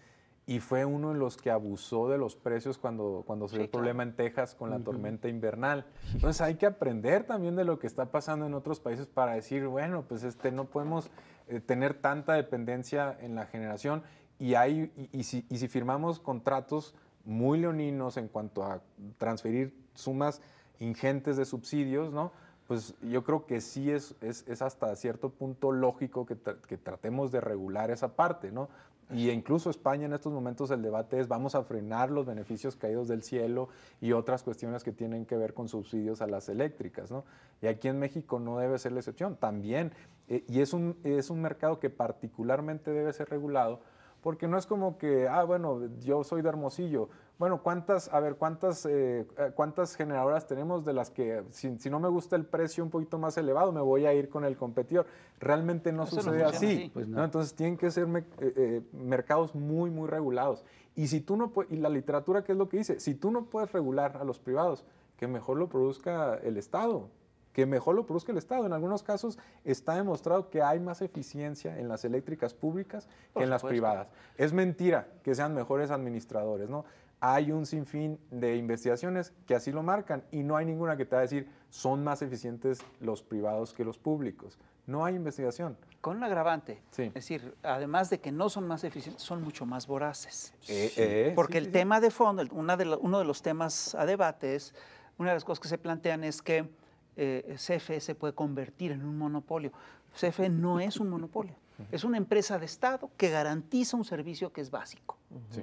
y fue uno de los que abusó de los precios cuando, cuando se dio el problema en Texas con la tormenta invernal. Entonces hay que aprender también de lo que está pasando en otros países para decir, bueno, pues este, no podemos eh, tener tanta dependencia en la generación y, hay, y si firmamos contratos muy leoninos en cuanto a transferir sumas ingentes de subsidios, ¿no? pues yo creo que sí es, hasta cierto punto lógico que, tratemos de regular esa parte, ¿no? Y incluso España en estos momentos el debate es vamos a frenar los beneficios caídos del cielo y otras cuestiones que tienen que ver con subsidios a las eléctricas, ¿no? Y aquí en México no debe ser la excepción, también. Eh, y es un, es un mercado que particularmente debe ser regulado porque no es como que, ah, bueno, yo soy de Hermosillo, bueno, ¿cuántas, a ver, cuántas, eh, eh, cuántas generadoras tenemos de las que si, no me gusta el precio un poquito más elevado, me voy a ir con el competidor? Realmente no sucede así. Pues Entonces tienen que ser eh, mercados muy, muy regulados. Y si tú no y la literatura, ¿qué es lo que dice? Si tú no puedes regular a los privados, que mejor lo produzca el Estado que mejor lo produzca el Estado. En algunos casos está demostrado que hay más eficiencia en las eléctricas públicas que en las privadas. Es mentira que sean mejores administradores, ¿no? hay un sinfín de investigaciones que así lo marcan y no hay ninguna que te va a decir son más eficientes los privados que los públicos. No hay investigación. Con un agravante. Es decir, además de que no son más eficientes, son mucho más voraces. Eh, eh, Porque el tema de fondo, uno de los temas a debate es, una de las cosas que se plantean es que eh, CFE se puede convertir en un monopolio. CFE no es un monopolio. Es una empresa de Estado que garantiza un servicio que es básico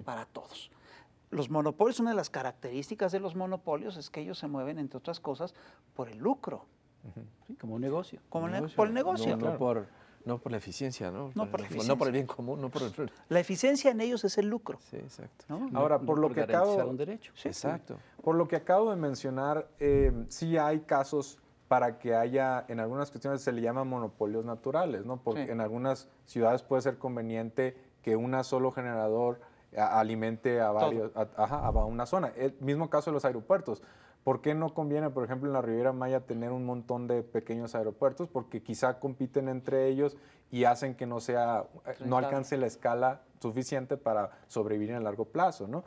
para todos los monopolios, una de las características de los monopolios es que ellos se mueven, entre otras cosas, por el lucro. como un negocio. Como por el negocio. No, por, la eficiencia, ¿no? No por, el bien común, no por el... La eficiencia en ellos es el lucro. Sí, exacto. Ahora, por lo que acabo... exacto. Por lo que acabo de mencionar, eh, sí hay casos para que haya, en algunas cuestiones se le llama monopolios naturales, ¿no? Porque en algunas ciudades puede ser conveniente que una solo generador alimente a, varios, a, una zona. El mismo caso de los aeropuertos. ¿Por qué no conviene, por ejemplo, en la Riviera Maya tener un montón de pequeños aeropuertos? Porque quizá compiten entre ellos y hacen que no sea, eh, no alcance la escala suficiente para sobrevivir en el largo plazo, ¿no?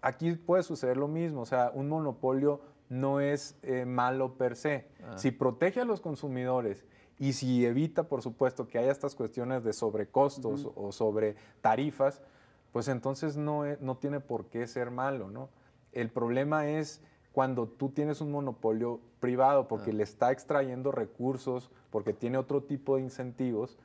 Aquí puede suceder lo mismo, o sea, un monopolio no es eh, malo per se. Ah. Si protege a los consumidores y si evita, por supuesto, que haya estas cuestiones de sobrecostos o sobre tarifas, pues entonces e, no, tiene por qué ser malo, ¿no? El problema es cuando tú tienes un monopolio privado porque ah. le está extrayendo recursos, porque tiene otro tipo de incentivos,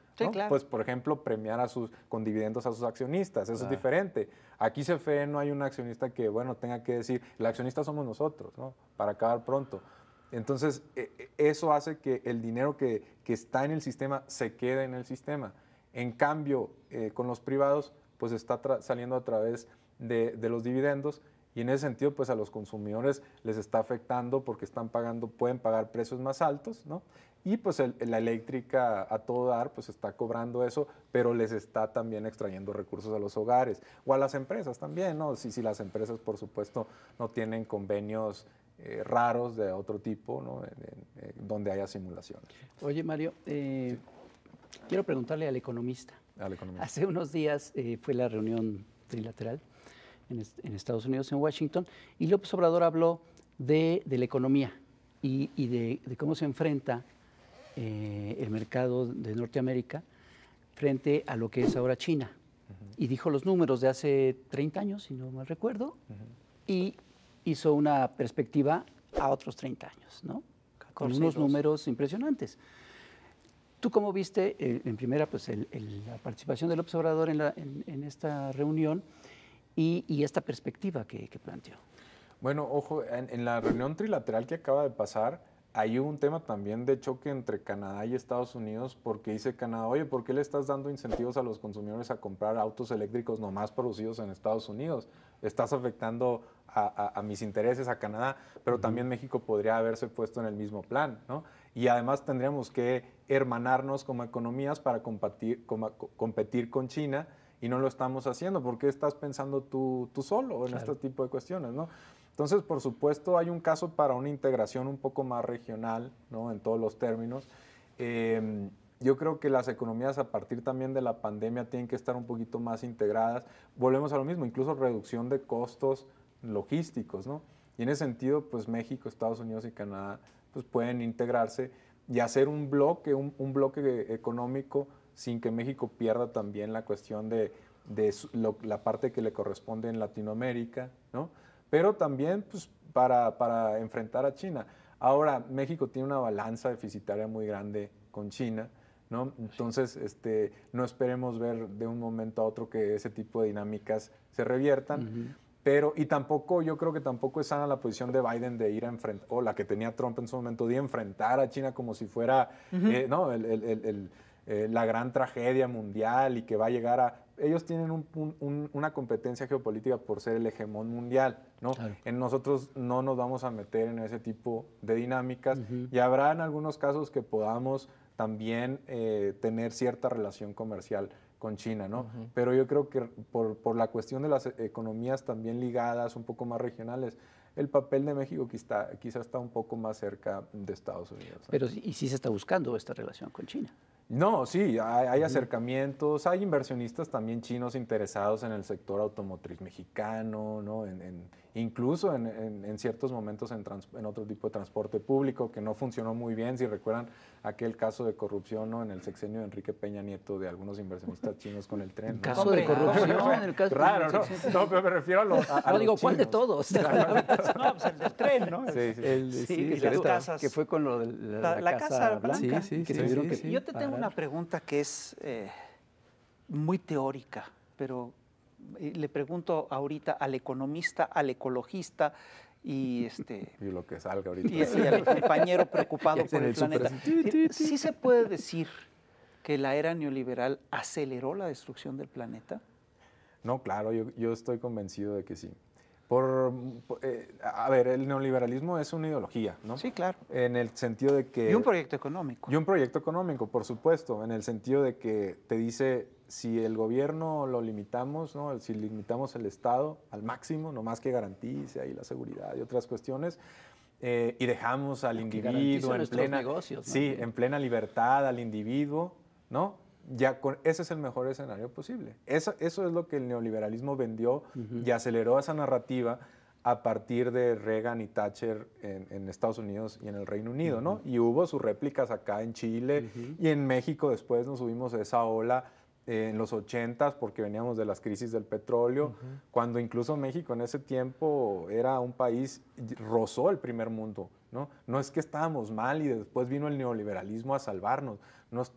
pues por ejemplo premiar a sus, con dividendos a sus accionistas, eso es ah. diferente. Aquí CFE no hay un accionista que, bueno, tenga que decir, el accionista somos nosotros, ¿no? Para acabar pronto. Entonces, e, e, eso hace que el dinero que, está en el sistema se quede en el sistema. En cambio, eh, con los privados, pues está saliendo a través de, los dividendos y en ese sentido pues a los consumidores les está afectando porque están pagando, pueden pagar precios más altos, ¿no? Y pues la eléctrica a todo dar pues está cobrando eso, pero les está también extrayendo recursos a los hogares o a las empresas también, ¿no? Si, si las empresas por supuesto no tienen convenios eh, raros de otro tipo, ¿no? donde haya simulaciones. Oye Mario, eh, sí. Quiero preguntarle al economista. Hace unos días eh, fue la reunión trilateral en, Estados Unidos, en Washington, y López Obrador habló de, la economía y, de, cómo se enfrenta eh, el mercado de Norteamérica frente a lo que es ahora China. Y dijo los números de hace 30 años, si no mal recuerdo, y hizo una perspectiva a otros 30 años, ¿no? Con unos números impresionantes. ¿Tú cómo viste, eh, en primera, pues la participación del observador en, esta reunión y, esta perspectiva que, planteó? Bueno, ojo, en, la reunión trilateral que acaba de pasar, hay un tema también de choque entre Canadá y Estados Unidos, porque dice Canadá, oye, ¿por qué le estás dando incentivos a los consumidores a comprar autos eléctricos nomás producidos en Estados Unidos? Estás afectando a, mis intereses a Canadá, pero también México podría haberse puesto en el mismo plan, ¿no? Y además tendríamos que hermanarnos como economías para competir, con China y no lo estamos haciendo. ¿Por qué estás pensando tú, solo en este tipo de cuestiones? Entonces, por supuesto, hay un caso para una integración un poco más regional, ¿no? en todos los términos. Em, yo creo que las economías a partir también de la pandemia tienen que estar un poquito más integradas. Volvemos a lo mismo, incluso reducción de costos logísticos, Y en ese sentido, pues México, Estados Unidos y Canadá, pues pueden integrarse y hacer un bloque, un, bloque económico sin que México pierda también la cuestión de, la parte que le corresponde en Latinoamérica, ¿no? Pero también pues, para, para enfrentar a China. Ahora, México tiene una balanza deficitaria muy grande con China, ¿no? Entonces, este, no esperemos ver de un momento a otro que ese tipo de dinámicas se reviertan. Pero, y tampoco, yo creo que tampoco es sana la posición de Biden de ir a enfrentar, o la que tenía Trump en su momento, de enfrentar a China como si fuera, eh, eh, la gran tragedia mundial y que va a llegar a... Ellos tienen una competencia geopolítica por ser el hegemón mundial, ¿no? En nosotros no nos vamos a meter en ese tipo de dinámicas y habrá en algunos casos que podamos también eh, tener cierta relación comercial con China, ¿no? Pero yo creo que por, por, la cuestión de las eh, economías también ligadas, un poco más regionales, el papel de México quizá, está un poco más cerca de Estados Unidos. Pero ¿y si se está buscando esta relación con China? No, sí, hay, acercamientos, hay inversionistas también chinos interesados en el sector automotriz mexicano, ¿no? en, incluso en, en, ciertos momentos en, otro tipo de transporte público que no funcionó muy bien, si recuerdan, aquel caso de corrupción en el sexenio de Enrique Peña Nieto de algunos inversionistas chinos con el tren. Caso de corrupción, en el caso Raro, ¿no? No, pero me refiero a los. digo, ¿cuál de todos? Pues el del tren, ¿no? Sí, sí. El, sí, que, las casas, que fue con lo de la, Casa, Blanca. Sí, sí, Yo te tengo una pregunta que es eh, muy teórica, pero eh, le pregunto ahorita al economista, al ecologista, y este lo que salga ahorita y, el compañero preocupado por el, planeta. Sí, se puede decir que la era neoliberal aceleró la destrucción del planeta. No, claro, yo estoy convencido de que sí. Por, eh, a ver, el neoliberalismo es una ideología, ¿no? Sí, claro. En el sentido de que... Y un proyecto económico. Y un proyecto económico, por supuesto, en el sentido de que te dice, si el gobierno lo limitamos, ¿no? si limitamos el Estado al máximo, no más que garantice ahí la seguridad y otras cuestiones, eh, y dejamos al individuo en plena, sí, en plena libertad al individuo, ¿no? ya con, ese es el mejor escenario posible. Eso, eso es lo que el neoliberalismo vendió y aceleró esa narrativa a partir de Reagan y Thatcher en, Estados Unidos y en el Reino Unido, ¿no? Y hubo sus réplicas acá en Chile y en México después nos subimos a esa ola eh, en los 80s porque veníamos de las crisis del petróleo, cuando incluso México en ese tiempo era un país, rozó el primer mundo, ¿no? No es que estábamos mal y después vino el neoliberalismo a salvarnos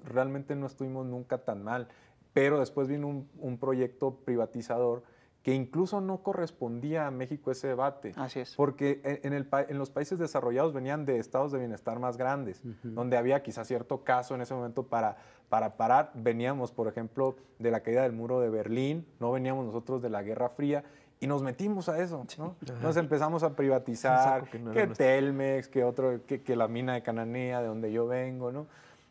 realmente no estuvimos nunca tan mal. Pero después vino un, un proyecto privatizador que incluso no correspondía a México ese debate. Así es. Porque en, en los países desarrollados venían de estados de bienestar más grandes, donde había quizás cierto caso en ese momento para, para parar. Veníamos, por ejemplo, de la caída del muro de Berlín, no veníamos nosotros de la Guerra Fría, y nos metimos a eso, ¿no? Nos empezamos a privatizar, que, Telmex, que, otro, que, la mina de Cananea, de donde yo vengo, ¿no?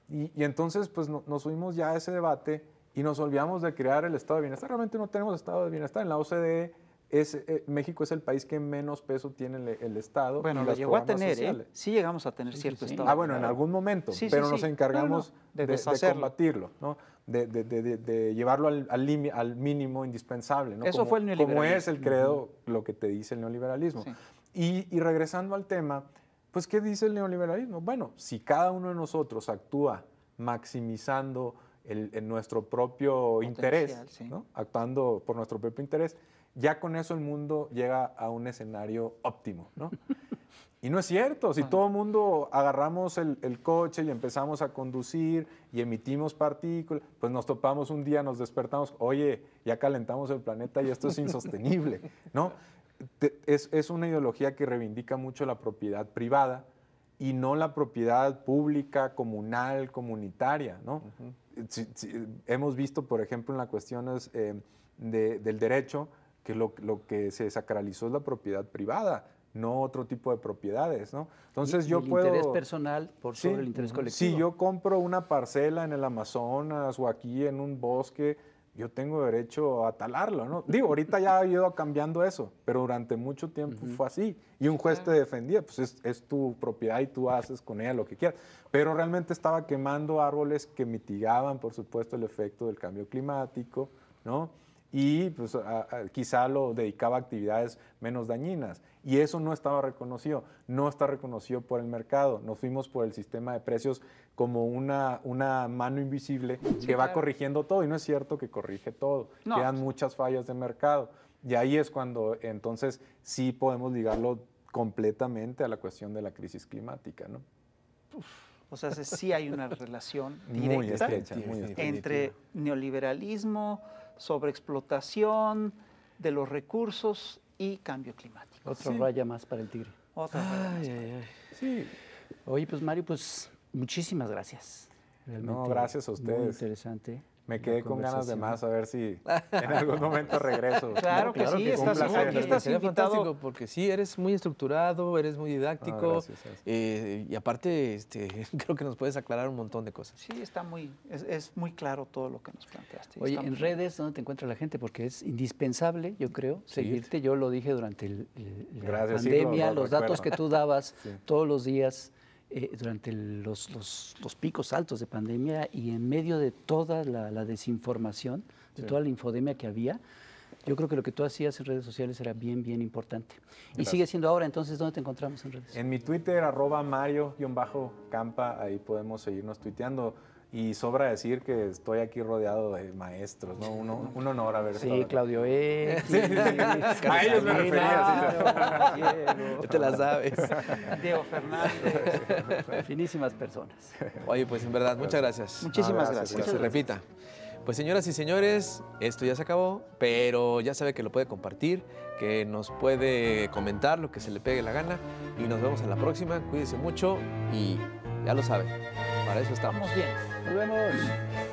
Y, entonces, pues nos subimos ya a ese debate y nos olvidamos de crear el estado de bienestar. Realmente no tenemos estado de bienestar. En la OCDE, es, eh, México es el país que menos peso tiene el, Estado. Bueno, lo llegó a tener, ¿eh? Sí llegamos a tener cierto Estado. Ah, bueno, en algún momento, sí, pero nos encargamos de, de, de, ¿no? De, llevarlo al, mínimo indispensable, Eso fue el neoliberalismo. Como es el credo, lo que te dice el neoliberalismo. Y, y regresando al tema, pues, ¿qué dice el neoliberalismo? Bueno, si cada uno de nosotros actúa maximizando nuestro propio interés, actuando por nuestro propio interés, ya con eso el mundo llega a un escenario óptimo, ¿no? Y no es cierto, si todo el mundo agarramos el, el, coche y empezamos a conducir y emitimos partículas, pues nos topamos un día, nos despertamos, oye, ya calentamos el planeta y esto es insostenible, ¿no? es, una ideología que reivindica mucho la propiedad privada y no la propiedad pública, comunal, comunitaria, hemos visto, por ejemplo, en las cuestiones eh, del derecho, que lo, que se sacralizó es la propiedad privada, no otro tipo de propiedades, Entonces yo el interés personal por sobre el interés colectivo. Si yo compro una parcela en el Amazonas o aquí en un bosque yo tengo derecho a talarlo, ¿no? Digo, ahorita ya ha ido cambiando eso, pero durante mucho tiempo fue así. Y un juez te defendía, pues es, es, tu propiedad y tú haces con ella lo que quieras. Pero realmente estaba quemando árboles que mitigaban, por supuesto, el efecto del cambio climático, ¿no? y pues, quizá lo dedicaba a actividades menos dañinas. Y eso no estaba reconocido, no está reconocido por el mercado. Nos fuimos por el sistema de precios como una, una mano invisible que va corrigiendo todo. Y no es cierto que corrige todo, quedan muchas fallas de mercado. Y ahí es cuando entonces sí podemos ligarlo completamente a la cuestión de la crisis climática, ¿no? O sea, sí hay una relación directa muy estrecha. entre neoliberalismo, sobreexplotación de los recursos y cambio climático. Otra raya más para el tigre. Otra raya más Oye, pues Mario, pues muchísimas gracias. no, gracias a ustedes. Muy interesante. Me quedé con ganas de más, a ver si en algún momento regreso. Claro, que sí, estás, porque sí, eres muy estructurado, eres muy didáctico. Ah, eh, y aparte, este, creo que nos puedes aclarar un montón de cosas. Sí, está muy, es, muy claro todo lo que nos planteaste. Oye, en redes, ¿dónde te encuentra la gente? Porque es indispensable, yo creo, seguirte. Yo lo dije durante el, la pandemia, los datos que tú dabas todos los días eh, durante los, los, picos altos de pandemia y en medio de toda la, desinformación, de toda la infodemia que había, yo creo que lo que tú hacías en redes sociales era bien, bien importante. Y sigue siendo ahora, entonces, ¿dónde te encontramos en redes? En mi Twitter, arroba Mario-Campa, ahí podemos seguirnos tuiteando. Y sobra decir que estoy aquí rodeado de maestros, ¿no? un honor haber Sí, Claudio E. Sí. Sí. Te la sabes. Diego Fernández. Finísimas personas. Oye, pues en verdad, muchas gracias. Muchísimas ah, gracias. se repita. Pues señoras y señores, esto ya se acabó, pero ya sabe que lo puede compartir, que nos puede comentar lo que se le pegue la gana y nos vemos en la próxima. Cuídense mucho y ya lo sabe, para eso estamos. bien. Nos vemos.